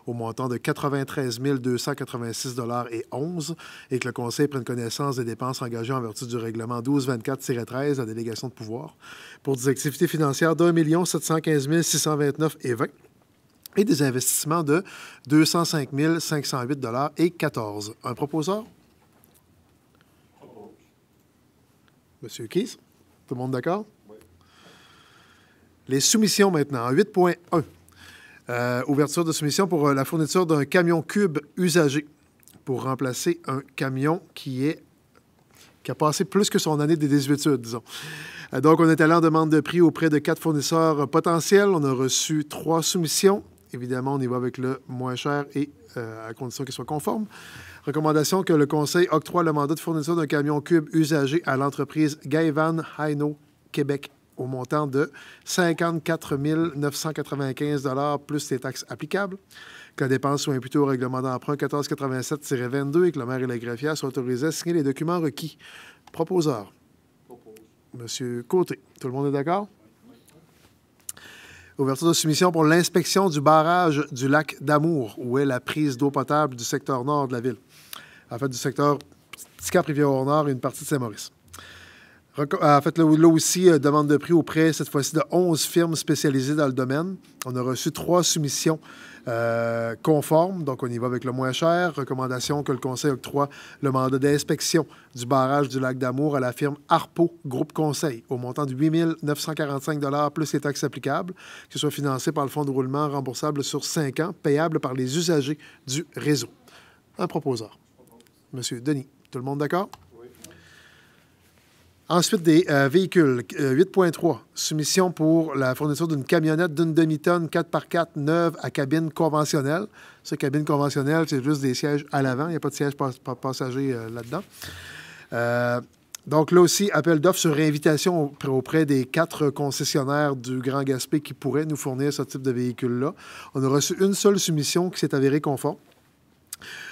au montant de 93 286 et 11 et que le Conseil prenne connaissance des dépenses engagées en vertu du règlement 1224-13, la délégation de pouvoir, pour des activités financières d'1 715 629 et 20 et des investissements de 205 508 et 14. Un proposeur? Monsieur Keys, tout le monde d'accord? Les soumissions maintenant, 8.1. Euh, ouverture de soumission pour euh, la fourniture d'un camion cube usagé pour remplacer un camion qui est qui a passé plus que son année des 18 disons. Euh, donc, on est allé en demande de prix auprès de quatre fournisseurs potentiels. On a reçu trois soumissions. Évidemment, on y va avec le moins cher et à condition qu'il soit conforme. Recommandation que le Conseil octroie le mandat de fourniture d'un camion cube usagé à l'entreprise Gaivan Haino Québec au montant de 54 995 plus les taxes applicables. Que la dépense soit imputée au règlement d'emprunt 1487-22 et que le maire et la greffière soient autorisés à signer les documents requis. Proposeur. Propose. Monsieur Côté. Tout le monde est d'accord? Ouverture de soumission pour l'inspection du barrage du lac d'Amour, où est la prise d'eau potable du secteur nord de la ville. En fait, du secteur ticap rivière nord et une partie de Saint-Maurice. En fait, là, aussi, euh, demande de prix auprès, cette fois-ci, de 11 firmes spécialisées dans le domaine. On a reçu trois soumissions euh, conformes, donc on y va avec le moins cher. Recommandation que le Conseil octroie le mandat d'inspection du barrage du lac d'Amour à la firme Arpo Groupe Conseil au montant de 8 945 plus les taxes applicables, qui ce soit par le fonds de roulement remboursable sur 5 ans, payable par les usagers du réseau. Un proposeur. Monsieur Denis, tout le monde d'accord? Ensuite, des euh, véhicules. 8.3, euh, soumission pour la fourniture d'une camionnette d'une demi-tonne 4x4 neuve à cabine conventionnelle. Ça, cabine conventionnelle, c'est juste des sièges à l'avant. Il n'y a pas de siège passager euh, là-dedans. donc là aussi, appel d'offres sur invitation auprès des quatre concessionnaires du Grand Gaspé qui pourraient nous fournir ce type de véhicule-là. On a reçu une seule soumission qui s'est avérée conforme.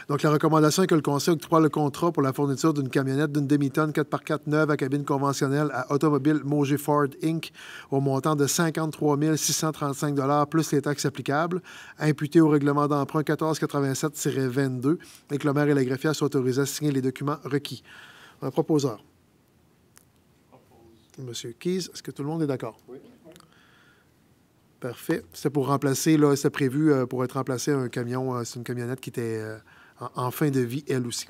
Donc, la recommandation est que le Conseil octroie le contrat pour la fourniture d'une camionnette d'une demi-tonne 4x4 neuve à cabine conventionnelle à Automobile Moger Ford Inc. au montant de 53 635 plus les taxes applicables, imputées au règlement d'emprunt 1487-22 et que le maire et la greffière soient autorisés à signer les documents requis. Un proposeur. Monsieur Keyes, est-ce que tout le monde est d'accord? Oui. Parfait. C'est pour remplacer, là, c'est prévu euh, pour être remplacé un camion, euh, c'est une camionnette qui était euh, en, fin de vie, elle aussi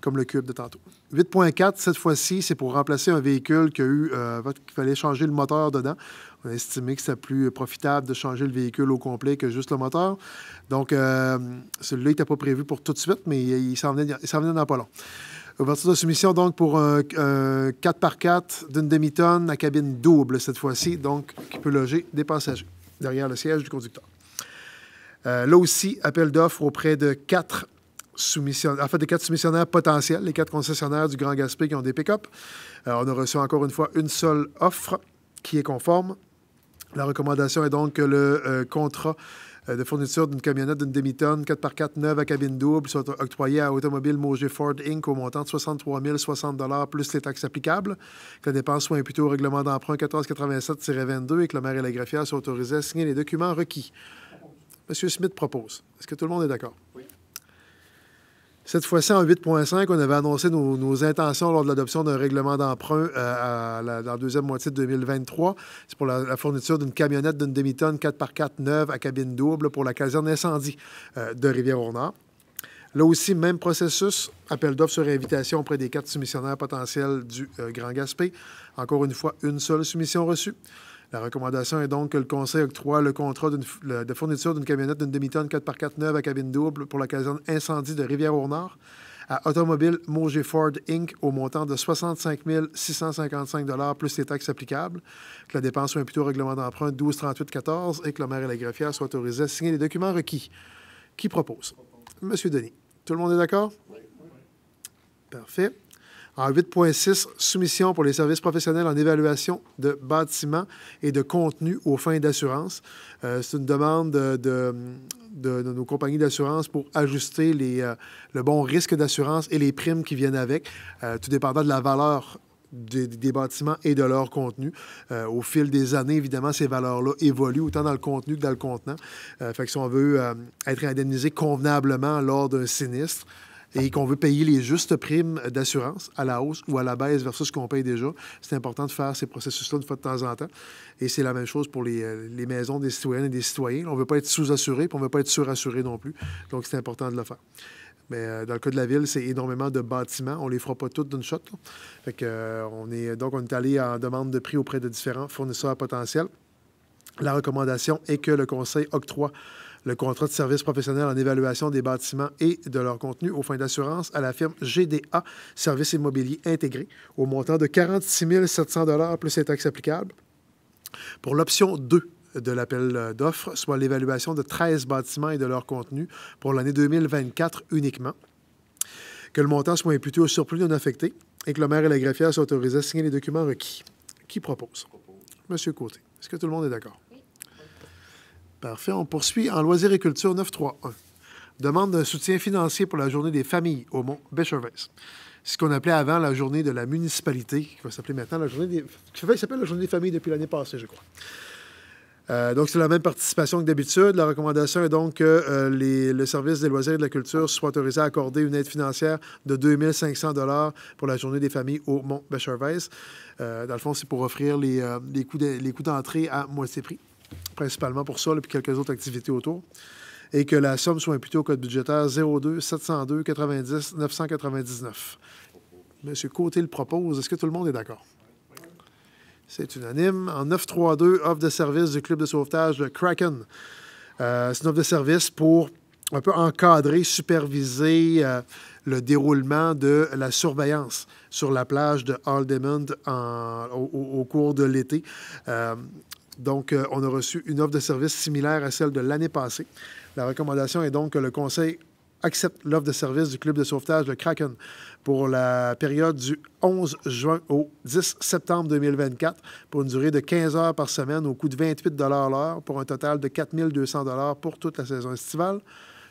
comme le cube de tantôt. 8.4, cette fois-ci, c'est pour remplacer un véhicule qui a eu, euh, qu'il fallait changer le moteur dedans. On a estimé que c'était plus profitable de changer le véhicule au complet que juste le moteur. Donc, euh, celui-là n'était pas prévu pour tout de suite, mais il, il s'en venait, dans pas long. Ouverture de soumission, donc, pour un, 4x4 d'une demi-tonne à cabine double cette fois-ci, donc, qui peut loger des passagers derrière le siège du conducteur. Euh, là aussi, appel d'offres auprès de quatre en fait, des quatre soumissionnaires potentiels, les quatre concessionnaires du Grand Gaspé qui ont des pick-up. Euh, on a reçu encore une fois une seule offre qui est conforme. La recommandation est donc que le euh, contrat euh, de fourniture d'une camionnette d'une demi-tonne 4x4 neuve à cabine double soit octroyé à Automobile Moger Ford Inc. au montant de 63 060 plus les taxes applicables, que la dépense soit imputée au règlement d'emprunt 1487-22 et que le maire et la greffière soient autorisés à signer les documents requis. Monsieur Smith propose. Est-ce que tout le monde est d'accord? Oui. Cette fois-ci, en 8.5, on avait annoncé nos, intentions lors de l'adoption d'un règlement d'emprunt euh, la, dans la deuxième moitié de 2023. C'est pour la, fourniture d'une camionnette d'une demi-tonne 4x4 neuve à cabine double pour la caserne incendie euh, de rivière ornard Là aussi, même processus, appel d'offres sur invitation auprès des quatre soumissionnaires potentiels du euh, Grand Gaspé. Encore une fois, une seule soumission reçue. La recommandation est donc que le Conseil octroie le contrat de fourniture d'une camionnette d'une demi-tonne 4x4 neuve à cabine double pour l'occasion caserne incendie de Rivière-au-Nord à Automobile Moger Ford Inc. au montant de 65 655 plus les taxes applicables, que la dépense soit imputée au règlement d'emprunt 14 et que le maire et la greffière soient autorisés à signer les documents requis. Qui propose? Monsieur Denis. Tout le monde est d'accord? Oui. Parfait. En 8.6, soumission pour les services professionnels en évaluation de bâtiments et de contenus aux fins d'assurance. Euh, c'est une demande de, nos compagnies d'assurance pour ajuster les, euh, le bon risque d'assurance et les primes qui viennent avec, euh, tout dépendant de la valeur des, bâtiments et de leur contenu. au fil des années, évidemment, ces valeurs-là évoluent autant dans le contenu que dans le contenant. fait que si on veut être indemnisé convenablement lors d'un sinistre, et qu'on veut payer les justes primes d'assurance à la hausse ou à la baisse versus ce qu'on paye déjà, c'est important de faire ces processus-là une fois de temps en temps. Et c'est la même chose pour les, euh, maisons des citoyennes et des citoyens. On ne veut pas être sous-assuré, puis on ne veut pas être surassuré non plus. Donc, c'est important de le faire. Mais euh, dans le cas de la ville, c'est énormément de bâtiments. On ne les fera pas tous d'une shot. Fait euh, on est, donc, on est allé en demande de prix auprès de différents fournisseurs potentiels. La recommandation est que le Conseil octroie le contrat de service professionnel en évaluation des bâtiments et de leur contenu aux fins d'assurance à la firme GDA, Services immobilier intégrés au montant de 46 700 plus les taxes applicables. Pour l'option 2 de l'appel d'offres, soit l'évaluation de 13 bâtiments et de leur contenu pour l'année 2024 uniquement. Que le montant soit imputé au surplus non affecté et que le maire et la greffière soient autorisés à signer les documents requis. Qui propose? Monsieur Côté. Est-ce que tout le monde est d'accord? Parfait. On poursuit en loisirs et culture 931. Demande d'un soutien financier pour la journée des familles au mont Béchervès. Ce qu'on appelait avant la journée de la municipalité, qui va s'appeler maintenant la journée des. la journée familles depuis l'année passée, je crois. Euh, donc, c'est la même participation que d'habitude. La recommandation est donc que euh, les, le service des loisirs et de la culture soit autorisé à accorder une aide financière de 2500 dollars pour la journée des familles au mont Béchervez. Euh, dans le fond, c'est pour offrir les, les coûts d'entrée à moitié prix principalement pour ça, puis quelques autres activités autour, et que la somme soit imputée au code budgétaire 02 702 90 999. Monsieur Côté le propose. Est-ce que tout le monde est d'accord? C'est unanime. En 932, offre de service du club de sauvetage de Kraken. Euh, c'est une offre de service pour un peu encadrer, superviser euh, le déroulement de la surveillance sur la plage de Haldemand au, cours de l'été. Euh, donc, euh, on a reçu une offre de service similaire à celle de l'année passée. La recommandation est donc que le Conseil accepte l'offre de service du club de sauvetage de Kraken pour la période du 11 juin au 10 septembre 2024 pour une durée de 15 heures par semaine au coût de 28 l'heure pour un total de 4 200 pour toute la saison estivale.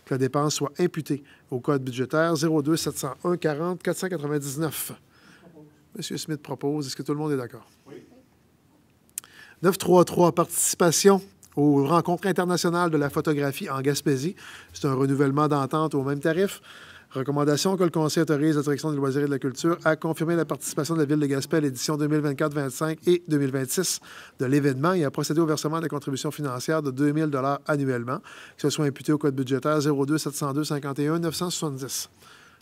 Que la dépense soit imputée au code budgétaire 02 701 40 499. Monsieur Smith propose. Est-ce que tout le monde est d'accord? Oui. 933, participation aux rencontres internationales de la photographie en Gaspésie. C'est un renouvellement d'entente au même tarif. Recommandation que le Conseil autorise la direction des loisirs et de la culture à confirmer la participation de la Ville de Gaspé à l'édition 2024-25 et 2026 de l'événement et à procéder au versement de contributions financières de 2000 000 annuellement, que ce soit imputé au code budgétaire 02 702 51 970.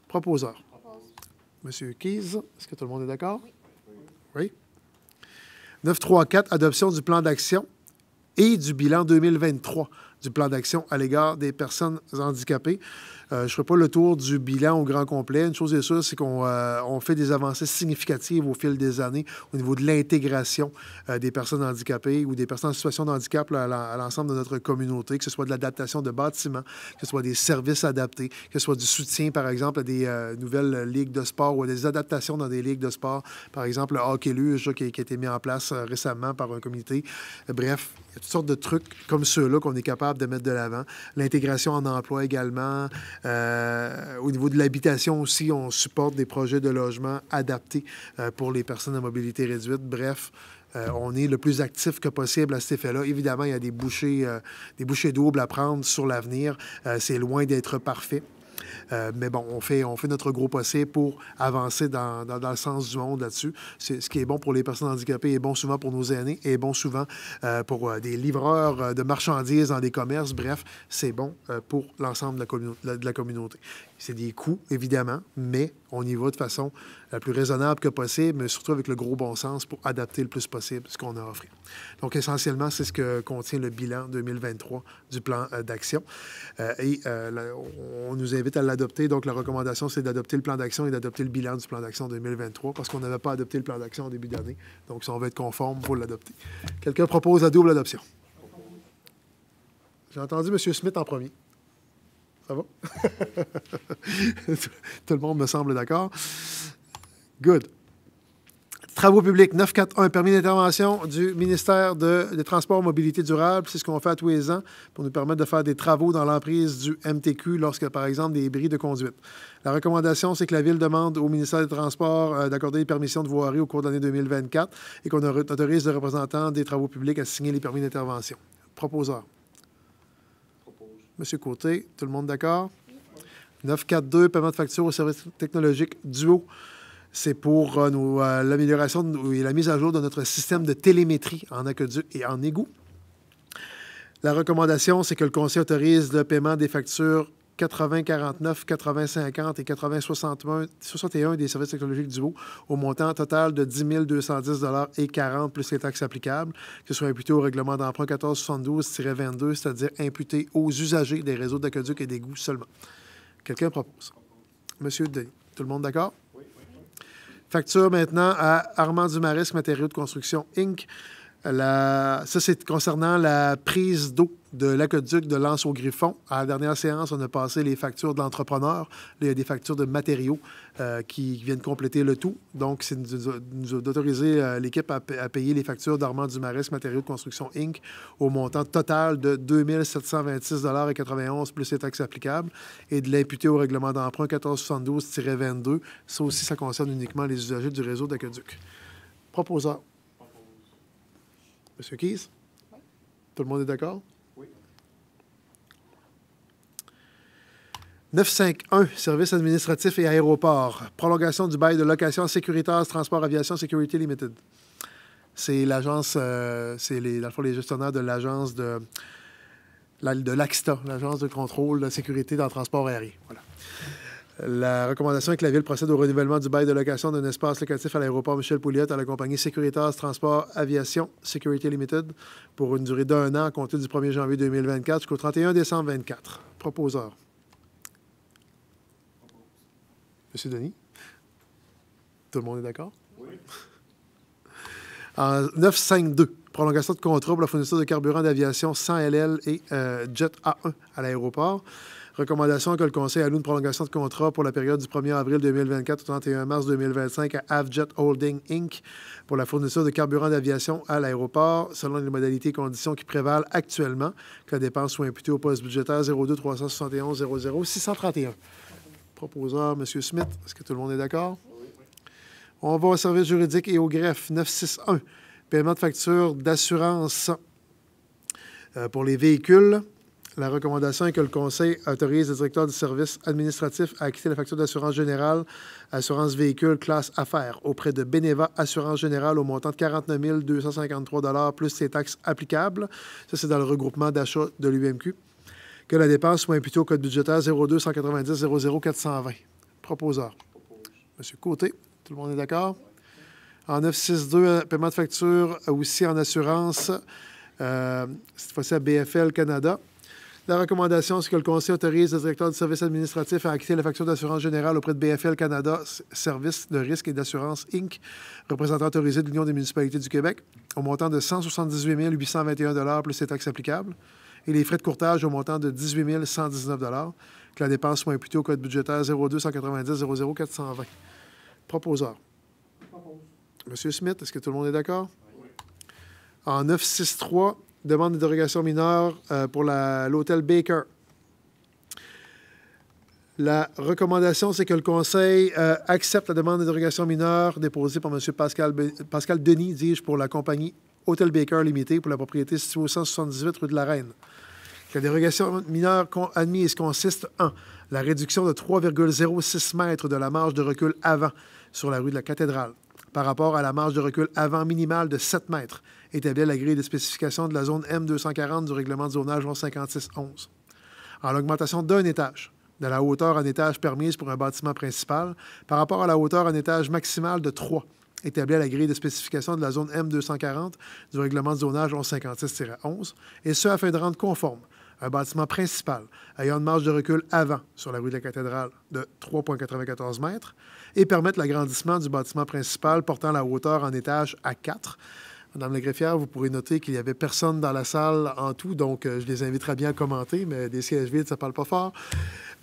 Proposeur. Monsieur Keyes, est-ce que tout le monde est d'accord? Oui. oui. 934, adoption du plan d'action et du bilan 2023 du plan d'action à l'égard des personnes handicapées. Euh, je ne ferai pas le tour du bilan au grand complet. Une chose est sûre, c'est qu'on euh, fait des avancées significatives au fil des années au niveau de l'intégration euh, des personnes handicapées ou des personnes en situation de handicap à l'ensemble de notre communauté, que ce soit de l'adaptation de bâtiments, que ce soit des services adaptés, que ce soit du soutien, par exemple, à des nouvelles ligues de sport ou à des adaptations dans des ligues de sport. Par exemple, le hockey luge qui, a été mis en place récemment par un comité. Bref, il y a toutes sortes de trucs comme ceux-là qu'on est capable de mettre de l'avant. L'intégration en emploi également, euh, au niveau de l'habitation aussi, on supporte des projets de logement adaptés euh, pour les personnes à mobilité réduite. Bref, euh, on est le plus actif que possible à cet effet-là. Évidemment, il y a des bouchées, des doubles à prendre sur l'avenir. c'est loin d'être parfait. Euh, mais bon, on fait, on fait notre gros possible pour avancer dans, dans, le sens du monde là-dessus. Ce qui est bon pour les personnes handicapées est bon souvent pour nos aînés, est bon souvent euh, pour euh, des livreurs de marchandises dans des commerces. Bref, c'est bon pour l'ensemble de, la communauté. C'est des coûts, évidemment, mais on y va de façon la plus raisonnable que possible, mais surtout avec le gros bon sens pour adapter le plus possible ce qu'on a offert. Donc, essentiellement, c'est ce que contient le bilan 2023 du plan euh, d'action. Euh, et euh, on nous invite à l'adopter. Donc, la recommandation, c'est d'adopter le plan d'action et d'adopter le bilan du plan d'action 2023 parce qu'on n'avait pas adopté le plan d'action en début d'année. Donc, si on veut être conforme, pour l'adopter. Quelqu'un propose la double adoption. J'ai entendu M. Smith en premier. Ça va? Tout le monde me semble d'accord. Good. Travaux publics 941, permis d'intervention du ministère des Transports Mobilité durable. C'est ce qu'on fait à tous les ans pour nous permettre de faire des travaux dans l'emprise du MTQ lorsque, par exemple, des bris de conduite. La recommandation, c'est que la Ville demande au ministère des Transports euh, d'accorder les permissions de voirie au cours de l'année 2024 et qu'on autorise le représentant des travaux publics à signer les permis d'intervention. Proposeur. Monsieur Côté, tout le monde d'accord? 942, paiement de facture au service technologique Duo. C'est pour euh, euh, l'amélioration et la mise à jour de notre système de télémétrie en aqueduc et en égout. La recommandation, c'est que le Conseil autorise le paiement des factures 80 49, 80 et 80 61, des services technologiques du Haut au montant total de 10 210 et 40 plus les taxes applicables, que soit imputé au règlement d'emprunt 1472-22, c'est-à-dire imputé aux usagers des réseaux d'aqueduc et d'égouts seulement. Quelqu'un propose. Monsieur Denis, tout le monde d'accord? Facture maintenant à Armand Dumarisque, Matériaux de construction, Inc. Ça, c'est concernant la prise d'eau de l'aqueduc de Lance au Griffon. À la dernière séance, on a passé les factures de l'entrepreneur. Il y a des factures de matériaux euh, qui viennent compléter le tout. Donc, c'est d'autoriser euh, l'équipe à, payer les factures d'Armand Dumaris Matériaux de Construction Inc. au montant total de 2726,91 plus les taxes applicables et de l'imputer au règlement d'emprunt 1472-22. Ça aussi, ça concerne uniquement les usagers du réseau d'aqueduc. Proposant. Monsieur Keyes? Tout le monde est d'accord? Oui. 951, Service administratif et aéroport Prolongation du bail de location sécuritaire Transport Aviation sécurité Limited. C'est l'agence, euh, c'est les, dans les gestionnaires de l'agence de, de l'AXTA, l'agence de contrôle de sécurité dans le transport aérien. Voilà. La recommandation est que la Ville procède au renouvellement du bail de location d'un espace locatif à l'aéroport Michel Pouliot à la compagnie Securitas Transport Aviation Security Limited pour une durée d'un an à compter du 1er janvier 2024 jusqu'au 31 décembre 2024. Proposeur. Monsieur Denis? Tout le monde est d'accord? Oui. 952, prolongation de contrat pour la fourniture de carburant d'aviation 100 LL et euh, Jet A1 à l'aéroport. Recommandation que le Conseil alloue une prolongation de contrat pour la période du 1er avril 2024 au 31 mars 2025 à Avjet Holding Inc. pour la fourniture de carburant d'aviation à l'aéroport selon les modalités et conditions qui prévalent actuellement, que la dépense soit imputée au poste budgétaire 02 371 00 631. Proposeur, M. Smith, est-ce que tout le monde est d'accord? On va au service juridique et au greffe 961. Paiement de facture d'assurance euh, pour les véhicules. La recommandation est que le Conseil autorise le directeur du service administratif à acquitter la facture d'assurance générale, assurance véhicule classe affaires auprès de Beneva Assurance Générale au montant de 49 253 plus ses taxes applicables. Ça, c'est dans le regroupement d'achat de l'UMQ. Que la dépense soit imputée au code budgétaire 02 190 00 Proposeur. Monsieur Côté, tout le monde est d'accord? En 962, paiement de facture aussi en assurance, euh, cette fois-ci à BFL Canada. La recommandation, c'est que le Conseil autorise le directeur du service administratif à acquitter la facture d'assurance générale auprès de BFL Canada, Service de risque et d'assurance Inc., représentant autorisé de l'Union des municipalités du Québec, au montant de 178 821 plus les taxes applicables, et les frais de courtage au montant de 18 119 que la dépense soit imputée au code budgétaire 0290-00420. 420. Proposeur. Monsieur Smith, est-ce que tout le monde est d'accord? Oui. En 963, demande de dérogation mineure euh, pour l'hôtel Baker. La recommandation, c'est que le Conseil euh, accepte la demande de dérogation mineure déposée par M. Pascal, Denis, dis-je, pour la compagnie Hôtel Baker Limité pour la propriété située au 178 rue de la Reine. La dérogation mineure admise consiste en la réduction de 3,06 mètres de la marge de recul avant sur la rue de la Cathédrale par rapport à la marge de recul avant minimale de 7 mètres Établit la grille de spécification de la zone M240 du règlement de zonage 1156-11. En l'augmentation d'un étage, de la hauteur en étage permise pour un bâtiment principal par rapport à la hauteur en étage maximale de 3 établie à la grille de spécification de la zone M240 du règlement de zonage 1156-11, et ce afin de rendre conforme un bâtiment principal ayant une marge de recul avant sur la rue de la cathédrale de 3,94 m et permettre l'agrandissement du bâtiment principal portant la hauteur en étage à 4 Madame la greffière, vous pourrez noter qu'il n'y avait personne dans la salle en tout, donc euh, je les inviterai bien à commenter, mais des sièges vides, ça parle pas fort.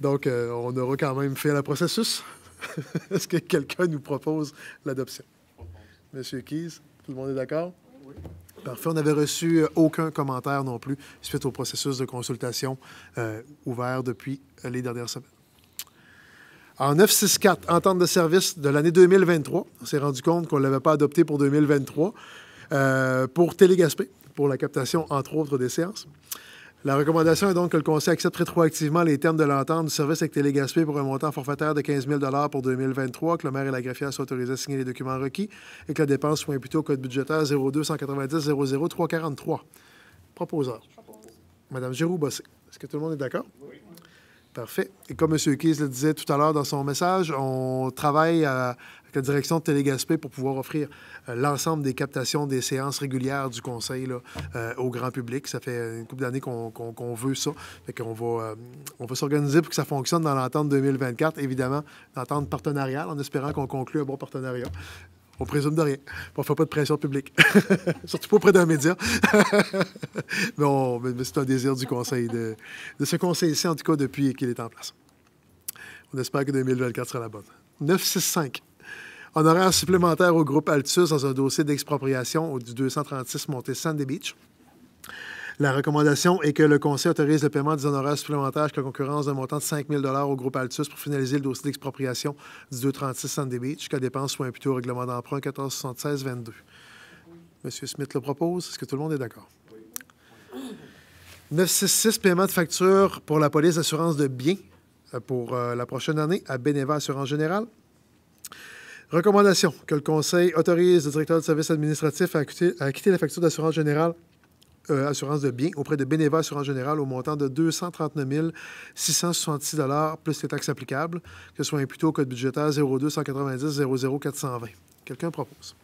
Donc, euh, on aura quand même fait le processus. Est-ce que quelqu'un nous propose l'adoption? Monsieur Keyes, tout le monde est d'accord? Oui. Parfait. On n'avait reçu euh, aucun commentaire non plus suite au processus de consultation ouvert depuis les dernières semaines. En 964, entente de service de l'année 2023, on s'est rendu compte qu'on ne l'avait pas adopté pour 2023. Euh, pour Télégaspé, pour la captation, entre autres, des séances. La recommandation est donc que le Conseil accepte rétroactivement les termes de l'entente du service avec Télégaspé pour un montant forfaitaire de 15 000 pour 2023, que le maire et la greffière soient autorisés à signer les documents requis et que la dépense soit imputée au code budgétaire 0290-00343. 00 Proposeur. Madame Giroux Bossé. Est-ce que tout le monde est d'accord? Oui. Parfait. Et comme M. Keyes le disait tout à l'heure dans son message, on travaille à, la direction de Télé-Gaspé pour pouvoir offrir euh, l'ensemble des captations des séances régulières du Conseil euh, au grand public. Ça fait une couple d'années qu'on veut ça. qu'on va, euh, on va s'organiser pour que ça fonctionne dans l'entente 2024, évidemment, l'entente partenariale, en espérant qu'on conclue un bon partenariat. On présume de rien. On ne fait pas de pression publique. Surtout pas auprès d'un média. mais, c'est un désir du conseil, de, de ce conseil-ci, en tout cas, depuis qu'il est en place. On espère que 2024 sera la bonne. 965. Honoraire supplémentaire au groupe Altus dans un dossier d'expropriation du 236 monté Sandy Beach. La recommandation est que le Conseil autorise le paiement des honoraires supplémentaires à concurrence d'un montant de 5 000 au groupe Altus pour finaliser le dossier d'expropriation du 236 Sandy Beach, que dépense soit imputée au règlement d'emprunt 1476-22. M. Smith le propose. Est-ce que tout le monde est d'accord? 966, paiement de facture pour la police d'assurance de biens euh, pour euh, la prochaine année à Beneva Assurance Générale. Recommandation que le Conseil autorise le directeur de service administratif à quitter, à la facture d'assurance générale euh, assurance de biens auprès de Bénéva Assurance Générale au montant de 239 666 plus les taxes applicables, que ce soit imputé au code budgétaire 0290 00420. Quelqu'un propose?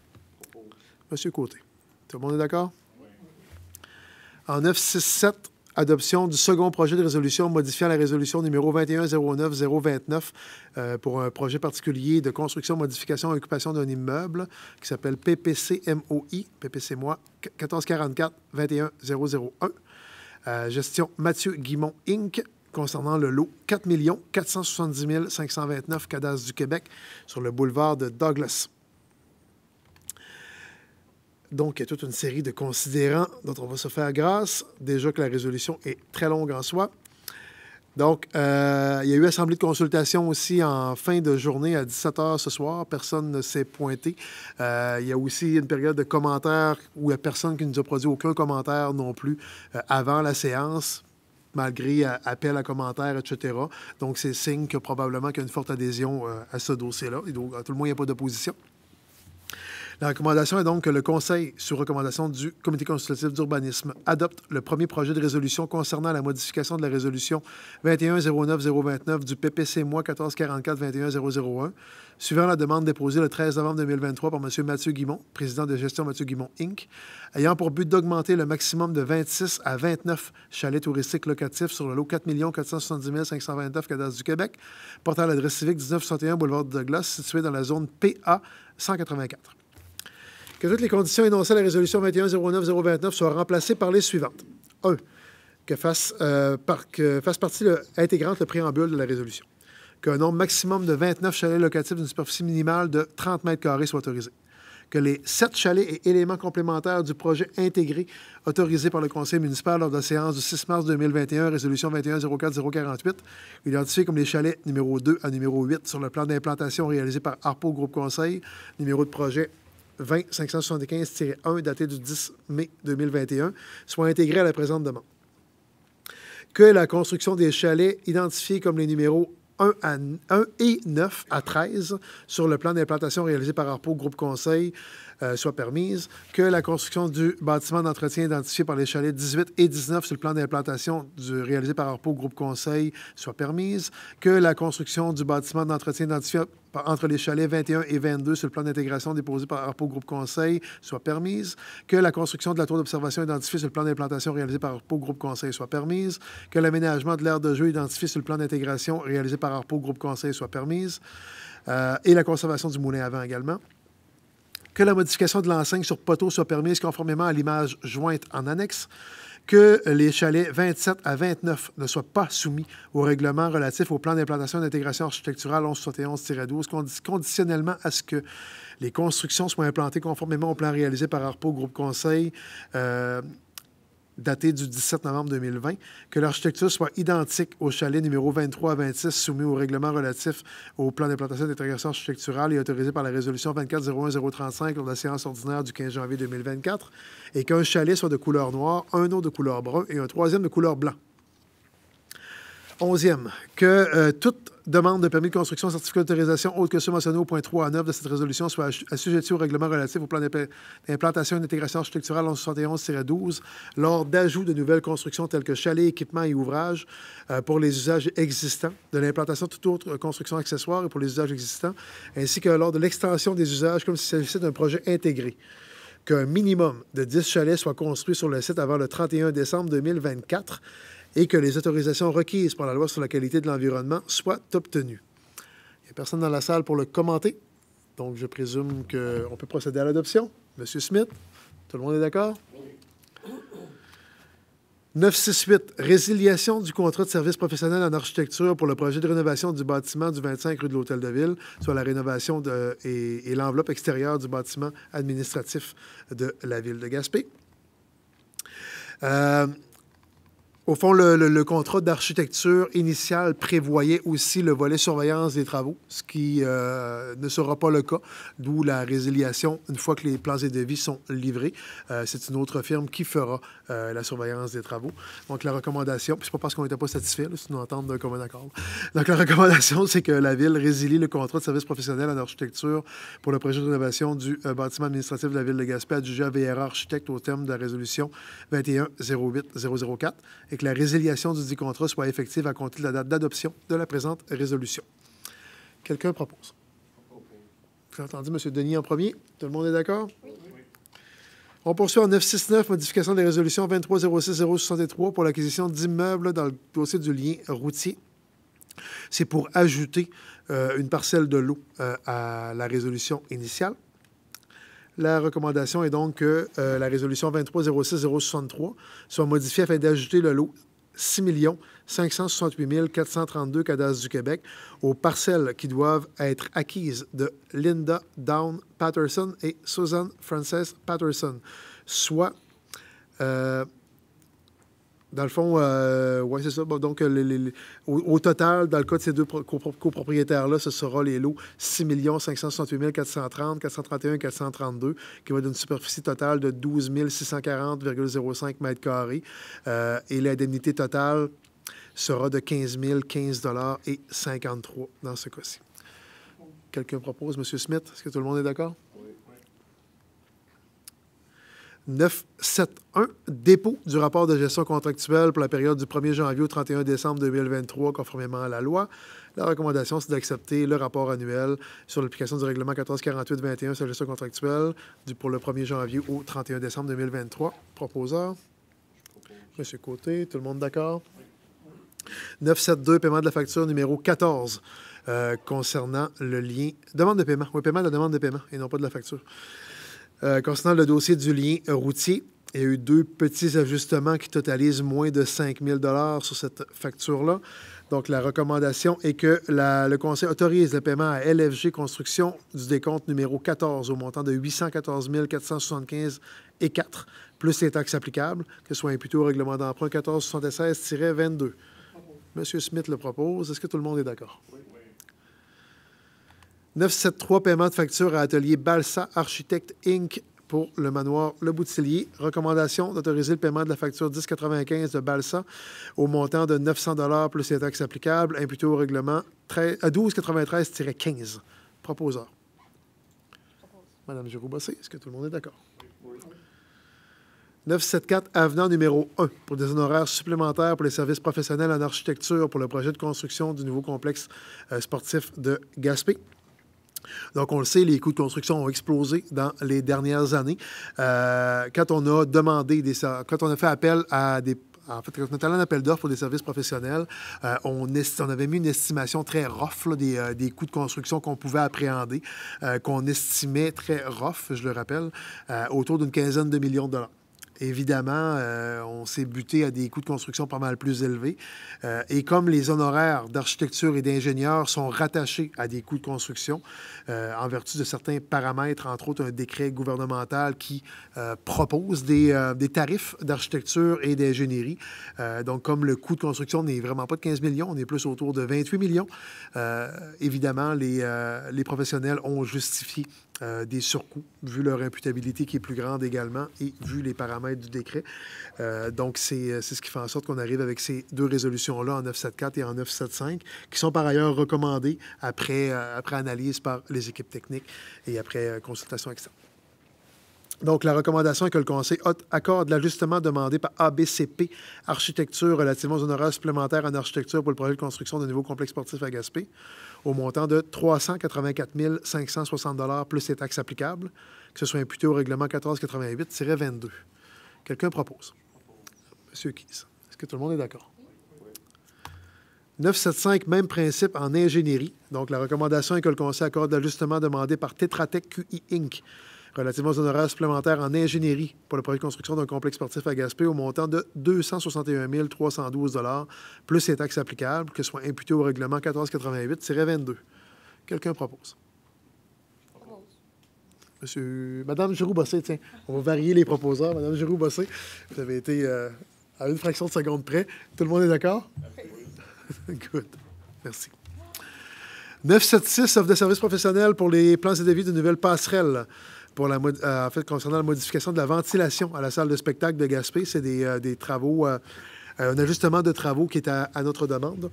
Monsieur Côté. Tout le monde est d'accord? Oui. En 967, adoption du second projet de résolution modifiant la résolution numéro 2109029 029 euh, pour un projet particulier de construction, modification et occupation d'un immeuble qui s'appelle PPCMOI, moi 1444 21001. Euh, gestion Mathieu Guimont Inc. concernant le lot 4 470 529 Cadastre du Québec sur le boulevard de Douglas. Donc, il y a toute une série de considérants dont on va se faire grâce, déjà que la résolution est très longue en soi. Donc, euh, il y a eu assemblée de consultation aussi en fin de journée à 17h ce soir. Personne ne s'est pointé. Euh, il y a aussi une période de commentaires où il n'y a personne qui nous a produit aucun commentaire non plus euh, avant la séance malgré appel à commentaires, etc. Donc, c'est signe que probablement qu'il y a une forte adhésion à ce dossier-là. Donc, Tout le moins, il n'y a pas d'opposition. La recommandation est donc que le Conseil, sur recommandation du Comité consultatif d'urbanisme, adopte le premier projet de résolution concernant la modification de la résolution 2109 029 du PPC 1444 21001 suivant la demande déposée le 13 novembre 2023 par M. Mathieu Guimont, président de gestion Mathieu Guimont Inc., ayant pour but d'augmenter le maximum de 26 à 29 chalets touristiques locatifs sur le lot 4 470 529 cadastres du Québec, portant l'adresse civique 1961 boulevard de Douglas, situé dans la zone PA 184 que toutes les conditions énoncées à la résolution 2109 029 soient remplacées par les suivantes. 1. Euh, que fasse, partie intégrante le préambule de la résolution. Qu'un nombre maximum de 29 chalets locatifs d'une superficie minimale de 30 mètres carrés soit autorisé. Que les sept chalets et éléments complémentaires du projet intégré autorisé par le conseil municipal lors de la séance du 6 mars 2021, résolution 21 048 identifiés comme les chalets numéro 2 à numéro 8 sur le plan d'implantation réalisé par ARPO Groupe Conseil, numéro de projet 20-575-1 daté du 10 mai 2021 soit intégré à la présente demande. Que la construction des chalets identifiés comme les numéros 1, à, 1 et 9 à 13 sur le plan d'implantation réalisé par ARPO Groupe Conseil euh, soit permise, que la construction du bâtiment d'entretien identifié par les chalets 18 et 19 sur le plan d'implantation du réalisé par Arpo Groupe Conseil soit permise, que la construction du bâtiment d'entretien identifié entre les chalets 21 et 22 sur le plan d'intégration déposé par ARPO Groupe Conseil soit permise, que la construction de la tour d'observation identifiée sur le plan d'implantation réalisé par ARPO Groupe Conseil soit permise, que l'aménagement de l'aire de jeu identifié sur le plan d'intégration réalisé par ARPO Groupe Conseil soit permise, euh, et la conservation du moulin avant également que la modification de l'enseigne sur poteau soit permise conformément à l'image jointe en annexe, que les chalets 27 à 29 ne soient pas soumis au règlement relatif au plan d'implantation d'intégration architecturale 1171-12, conditionnellement à ce que les constructions soient implantées conformément au plan réalisé par ARPO Groupe Conseil. Euh, daté du 17 novembre 2020, que l'architecture soit identique au chalet numéro 23 à 26 soumis au règlement relatif au plan d'implantation d'intégration architecturale et autorisé par la résolution 24-01-035 lors de la séance ordinaire du 15 janvier 2024, et qu'un chalet soit de couleur noire, un autre de couleur brun et un troisième de couleur blanc. Onzième, que euh, toute demande de permis de construction, certificat d'autorisation autre que ce mentionné au point 3 à 9 de cette résolution soit assujettie au règlement relatif au plan d'implantation et d'intégration architecturale 71 12 lors d'ajout de nouvelles constructions telles que chalets, équipements et ouvrages euh, pour les usages existants, de l'implantation de toute autre construction accessoire et pour les usages existants, ainsi que lors de l'extension des usages comme s'il s'agissait d'un projet intégré qu'un minimum de 10 chalets soit construit sur le site avant le 31 décembre 2024 et que les autorisations requises par la loi sur la qualité de l'environnement soient obtenues. Il n'y a personne dans la salle pour le commenter, donc je présume qu'on peut procéder à l'adoption. Monsieur Smith, tout le monde est d'accord? 968, résiliation du contrat de service professionnel en architecture pour le projet de rénovation du bâtiment du 25 rue de l'Hôtel de Ville, soit la rénovation et, l'enveloppe extérieure du bâtiment administratif de la ville de Gaspé. Euh, au fond, le, contrat d'architecture initial prévoyait aussi le volet surveillance des travaux, ce qui euh, ne sera pas le cas, d'où la résiliation une fois que les plans et devis sont livrés. Euh, c'est une autre firme qui fera euh, la surveillance des travaux. Donc, la recommandation, puis c'est pas parce qu'on n'était pas satisfait, c'est une entente d'un commun accord. Donc, la recommandation, c'est que la Ville résilie le contrat de service professionnel en architecture pour le projet de rénovation du bâtiment administratif de la Ville de Gaspé, du à VRA Architecte au terme de la résolution 21 que la résiliation du dit contrat soit effective à compter de la date d'adoption de la présente résolution. Quelqu'un propose. J'ai entendu M. Denis en premier. Tout le monde est d'accord? Oui. On poursuit en 969, modification des résolutions 2306063 pour l'acquisition d'immeubles dans le dossier du lien routier. C'est pour ajouter euh, une parcelle de l'eau euh, à la résolution initiale. La recommandation est donc que euh, la résolution 2306063 soit modifiée afin d'ajouter le lot 6 568 432 cadastres du Québec aux parcelles qui doivent être acquises de Linda Down Patterson et Susan Frances Patterson, soit euh, dans le fond, euh, oui, c'est ça. donc, euh, au, total, dans le cas de ces deux copropriétaires-là, ce sera les lots 6 568 430, 431 432, qui vont d'une superficie totale de 12 640,05 m2. et l'indemnité totale sera de 15 015 et 53 dans ce cas-ci. Quelqu'un propose, M. Smith? Est-ce que tout le monde est d'accord? 971, dépôt du rapport de gestion contractuelle pour la période du 1er janvier au 31 décembre 2023, conformément à la loi. La recommandation, c'est d'accepter le rapport annuel sur l'application du règlement 1448-21 sur la gestion contractuelle du, pour le 1er janvier au 31 décembre 2023. Proposeur? Monsieur Côté, tout le monde d'accord? 972, paiement de la facture numéro 14. Euh, concernant le lien. Demande de paiement. Oui, paiement de la demande de paiement et non pas de la facture. Euh, concernant le dossier du lien routier, il y a eu deux petits ajustements qui totalisent moins de 5 000 sur cette facture-là. Donc, la recommandation est que le Conseil autorise le paiement à LFG Construction du décompte numéro 14 au montant de 814 475 et 4, plus les taxes applicables, que ce soit imputé au règlement d'emprunt 1476-22. Monsieur Smith le propose. Est-ce que tout le monde est d'accord? 973 paiement de facture à atelier Balsa Architect Inc. pour le manoir Le Boutillier. Recommandation d'autoriser le paiement de la facture 1095 de Balsa au montant de 900 plus les taxes applicables imputées au règlement 1293-15. Euh, Proposeur. Madame Giroux-Bossé, est-ce que tout le monde est d'accord? 974 avenant numéro 1 pour des honoraires supplémentaires pour les services professionnels en architecture pour le projet de construction du nouveau complexe euh, sportif de Gaspé. Donc, on le sait, les coûts de construction ont explosé dans les dernières années. Euh, quand on a demandé des, quand on a fait appel à des en fait, quand on a un appel d'offres pour des services professionnels, euh, on, avait mis une estimation très rough des, euh, des, coûts de construction qu'on pouvait appréhender, qu'on estimait très rough, je le rappelle, autour d'une quinzaine de millions de dollars évidemment, euh, on s'est buté à des coûts de construction pas mal plus élevés. Euh, et comme les honoraires d'architecture et d'ingénieurs sont rattachés à des coûts de construction, euh, en vertu de certains paramètres, entre autres un décret gouvernemental qui propose des, tarifs d'architecture et d'ingénierie. donc, comme le coût de construction n'est vraiment pas de 15 millions, on est plus autour de 28 millions, évidemment, les professionnels ont justifié euh, des surcoûts, vu leur imputabilité qui est plus grande également et vu les paramètres du décret. Euh, donc, euh, c'est ce qui fait en sorte qu'on arrive avec ces deux résolutions-là, en 974 et en 975, qui sont par ailleurs recommandées après, analyse par les équipes techniques et après consultation externe. Donc, la recommandation est que le Conseil accorde l'ajustement demandé par ABCP Architecture relativement aux honoraires supplémentaires en architecture pour le projet de construction de nouveau complexe sportif à Gaspé au montant de 384 560 plus les taxes applicables, que ce soit imputé au règlement 1488-22. Quelqu'un propose. Monsieur Kiss, est-ce que tout le monde est d'accord? 975, même principe en ingénierie. Donc, la recommandation est que le Conseil accorde l'ajustement demandé par Tetratech QI Inc relativement aux honoraires supplémentaires en ingénierie pour le projet de construction d'un complexe sportif à Gaspé au montant de 261 312 plus les taxes applicables, que soit imputé au règlement 1488-22. Quelqu'un propose? Monsieur, Madame Giroux-Bossé, tiens, on va varier les proposeurs. Madame Giroux-Bossé, vous avez été euh, à une fraction de seconde près. Tout le monde est d'accord? Oui. Good. Merci. 976, offre de services professionnels pour les plans et devis de nouvelles passerelles. Euh, en fait, concernant la modification de la ventilation à la salle de spectacle de Gaspé. C'est des, euh, travaux, euh, un ajustement de travaux qui est à, notre demande.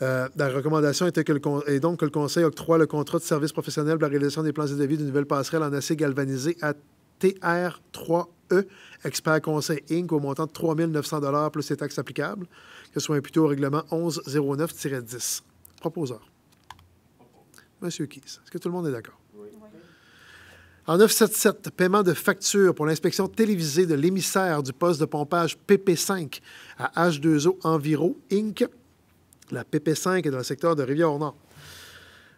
la recommandation était que le et donc que le Conseil octroie le contrat de service professionnel pour la réalisation des plans et devis d'une nouvelle passerelle en acier galvanisé à TR3E, expert conseil Inc., au montant de 3 900 plus les taxes applicables, que soit imputé au règlement 1109-10. Proposeur. Monsieur Keyes, est-ce que tout le monde est d'accord? En 977, paiement de facture pour l'inspection télévisée de l'émissaire du poste de pompage PP5 à H2O Enviro Inc. La PP5 est dans le secteur de Rivière-au-Nord.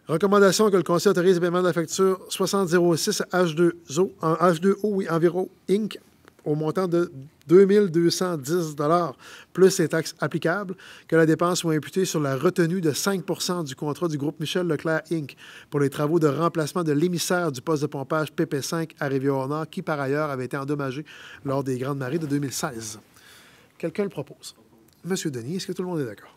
Recommandation que le conseil autorise le paiement de la facture 6006 H2O, H2O oui, Enviro Inc au montant de 2210 plus les taxes applicables, que la dépense soit imputée sur la retenue de 5 du contrat du groupe Michel Leclerc Inc. pour les travaux de remplacement de l'émissaire du poste de pompage PP5 à rivière qui par ailleurs avait été endommagé lors des Grandes marées de 2016. Quelqu'un le propose. Monsieur Denis, est-ce que tout le monde est d'accord?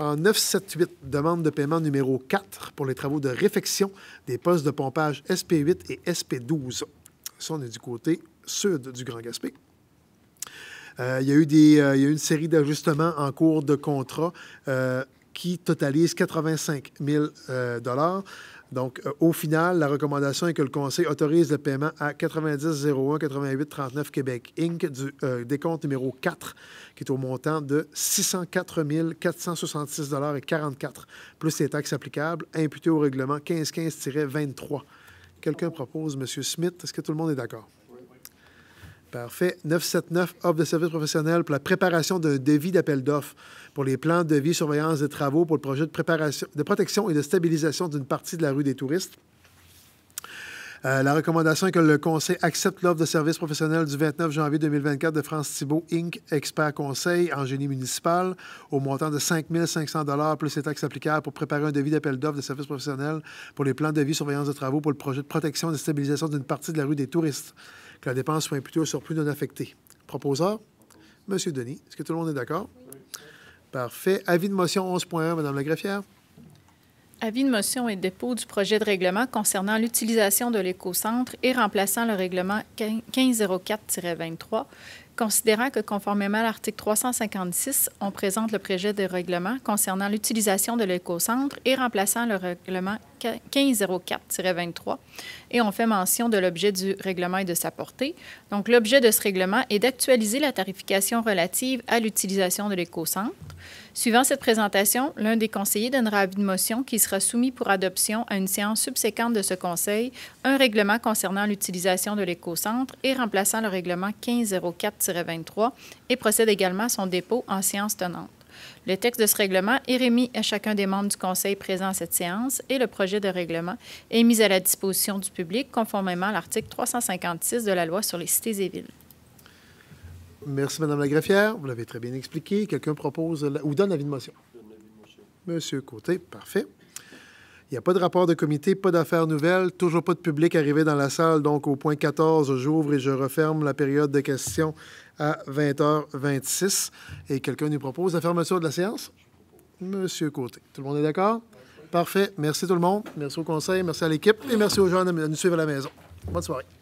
En 978, demande de paiement numéro 4 pour les travaux de réfection des postes de pompage SP8 et SP12 ça, on est du côté sud du Grand Gaspé. Euh, il, y a eu des, euh, une série d'ajustements en cours de contrat euh, qui totalise 85 000 dollars. Donc, au final, la recommandation est que le Conseil autorise le paiement à 90 01 88 39 Québec Inc. du décompte numéro 4, qui est au montant de 604 466 et 44, plus les taxes applicables, imputées au règlement 1515-23 Quelqu'un propose M. Smith. Est-ce que tout le monde est d'accord? Parfait. 979, offre de services professionnels pour la préparation d'un devis d'appel d'offres pour les plans de vie, surveillance des travaux pour le projet de, préparation, de protection et de stabilisation d'une partie de la rue des touristes. Euh, la recommandation est que le Conseil accepte l'offre de service professionnel du 29 janvier 2024 de France Thibault Inc., expert conseil en génie municipal, au montant de 5 500 plus les taxes applicables pour préparer un devis d'appel d'offres de services professionnels pour les plans de vie, surveillance de travaux pour le projet de protection et de stabilisation d'une partie de la rue des touristes. Que la dépense soit imputée au surplus non affecté. Proposant, Monsieur Denis, est-ce que tout le monde est d'accord? Parfait. Avis de motion 11.1, Mme la greffière. Avis de motion et dépôt du projet de règlement concernant l'utilisation de l'écocentre et remplaçant le règlement 1504-23, considérant que conformément à l'article 356, on présente le projet de règlement concernant l'utilisation de l'écocentre et remplaçant le règlement 1504-23 et on fait mention de l'objet du règlement et de sa portée. Donc, l'objet de ce règlement est d'actualiser la tarification relative à l'utilisation de l'éco-centre. Suivant cette présentation, l'un des conseillers donnera avis de motion qui sera soumis pour adoption à une séance subséquente de ce conseil un règlement concernant l'utilisation de l'éco-centre et remplaçant le règlement 1504-23 et procède également à son dépôt en séance tenante. Le texte de ce règlement est remis à chacun des membres du Conseil présent à cette séance et le projet de règlement est mis à la disposition du public conformément à l'article 356 de la Loi sur les cités et villes. Merci, Madame la greffière. Vous l'avez très bien expliqué. Quelqu'un propose ou donne l'avis de motion? Monsieur Côté, parfait. Il n'y a pas de rapport de comité, pas d'affaires nouvelles, toujours pas de public arrivé dans la salle. Donc, au point 14, j'ouvre et je referme la période de questions à 20h26. Et quelqu'un nous propose la fermeture de la séance? Monsieur Côté. Tout le monde est d'accord? Parfait. Merci tout le monde. Merci au conseil, merci à l'équipe et merci aux gens de nous suivre à la maison. Bonne soirée.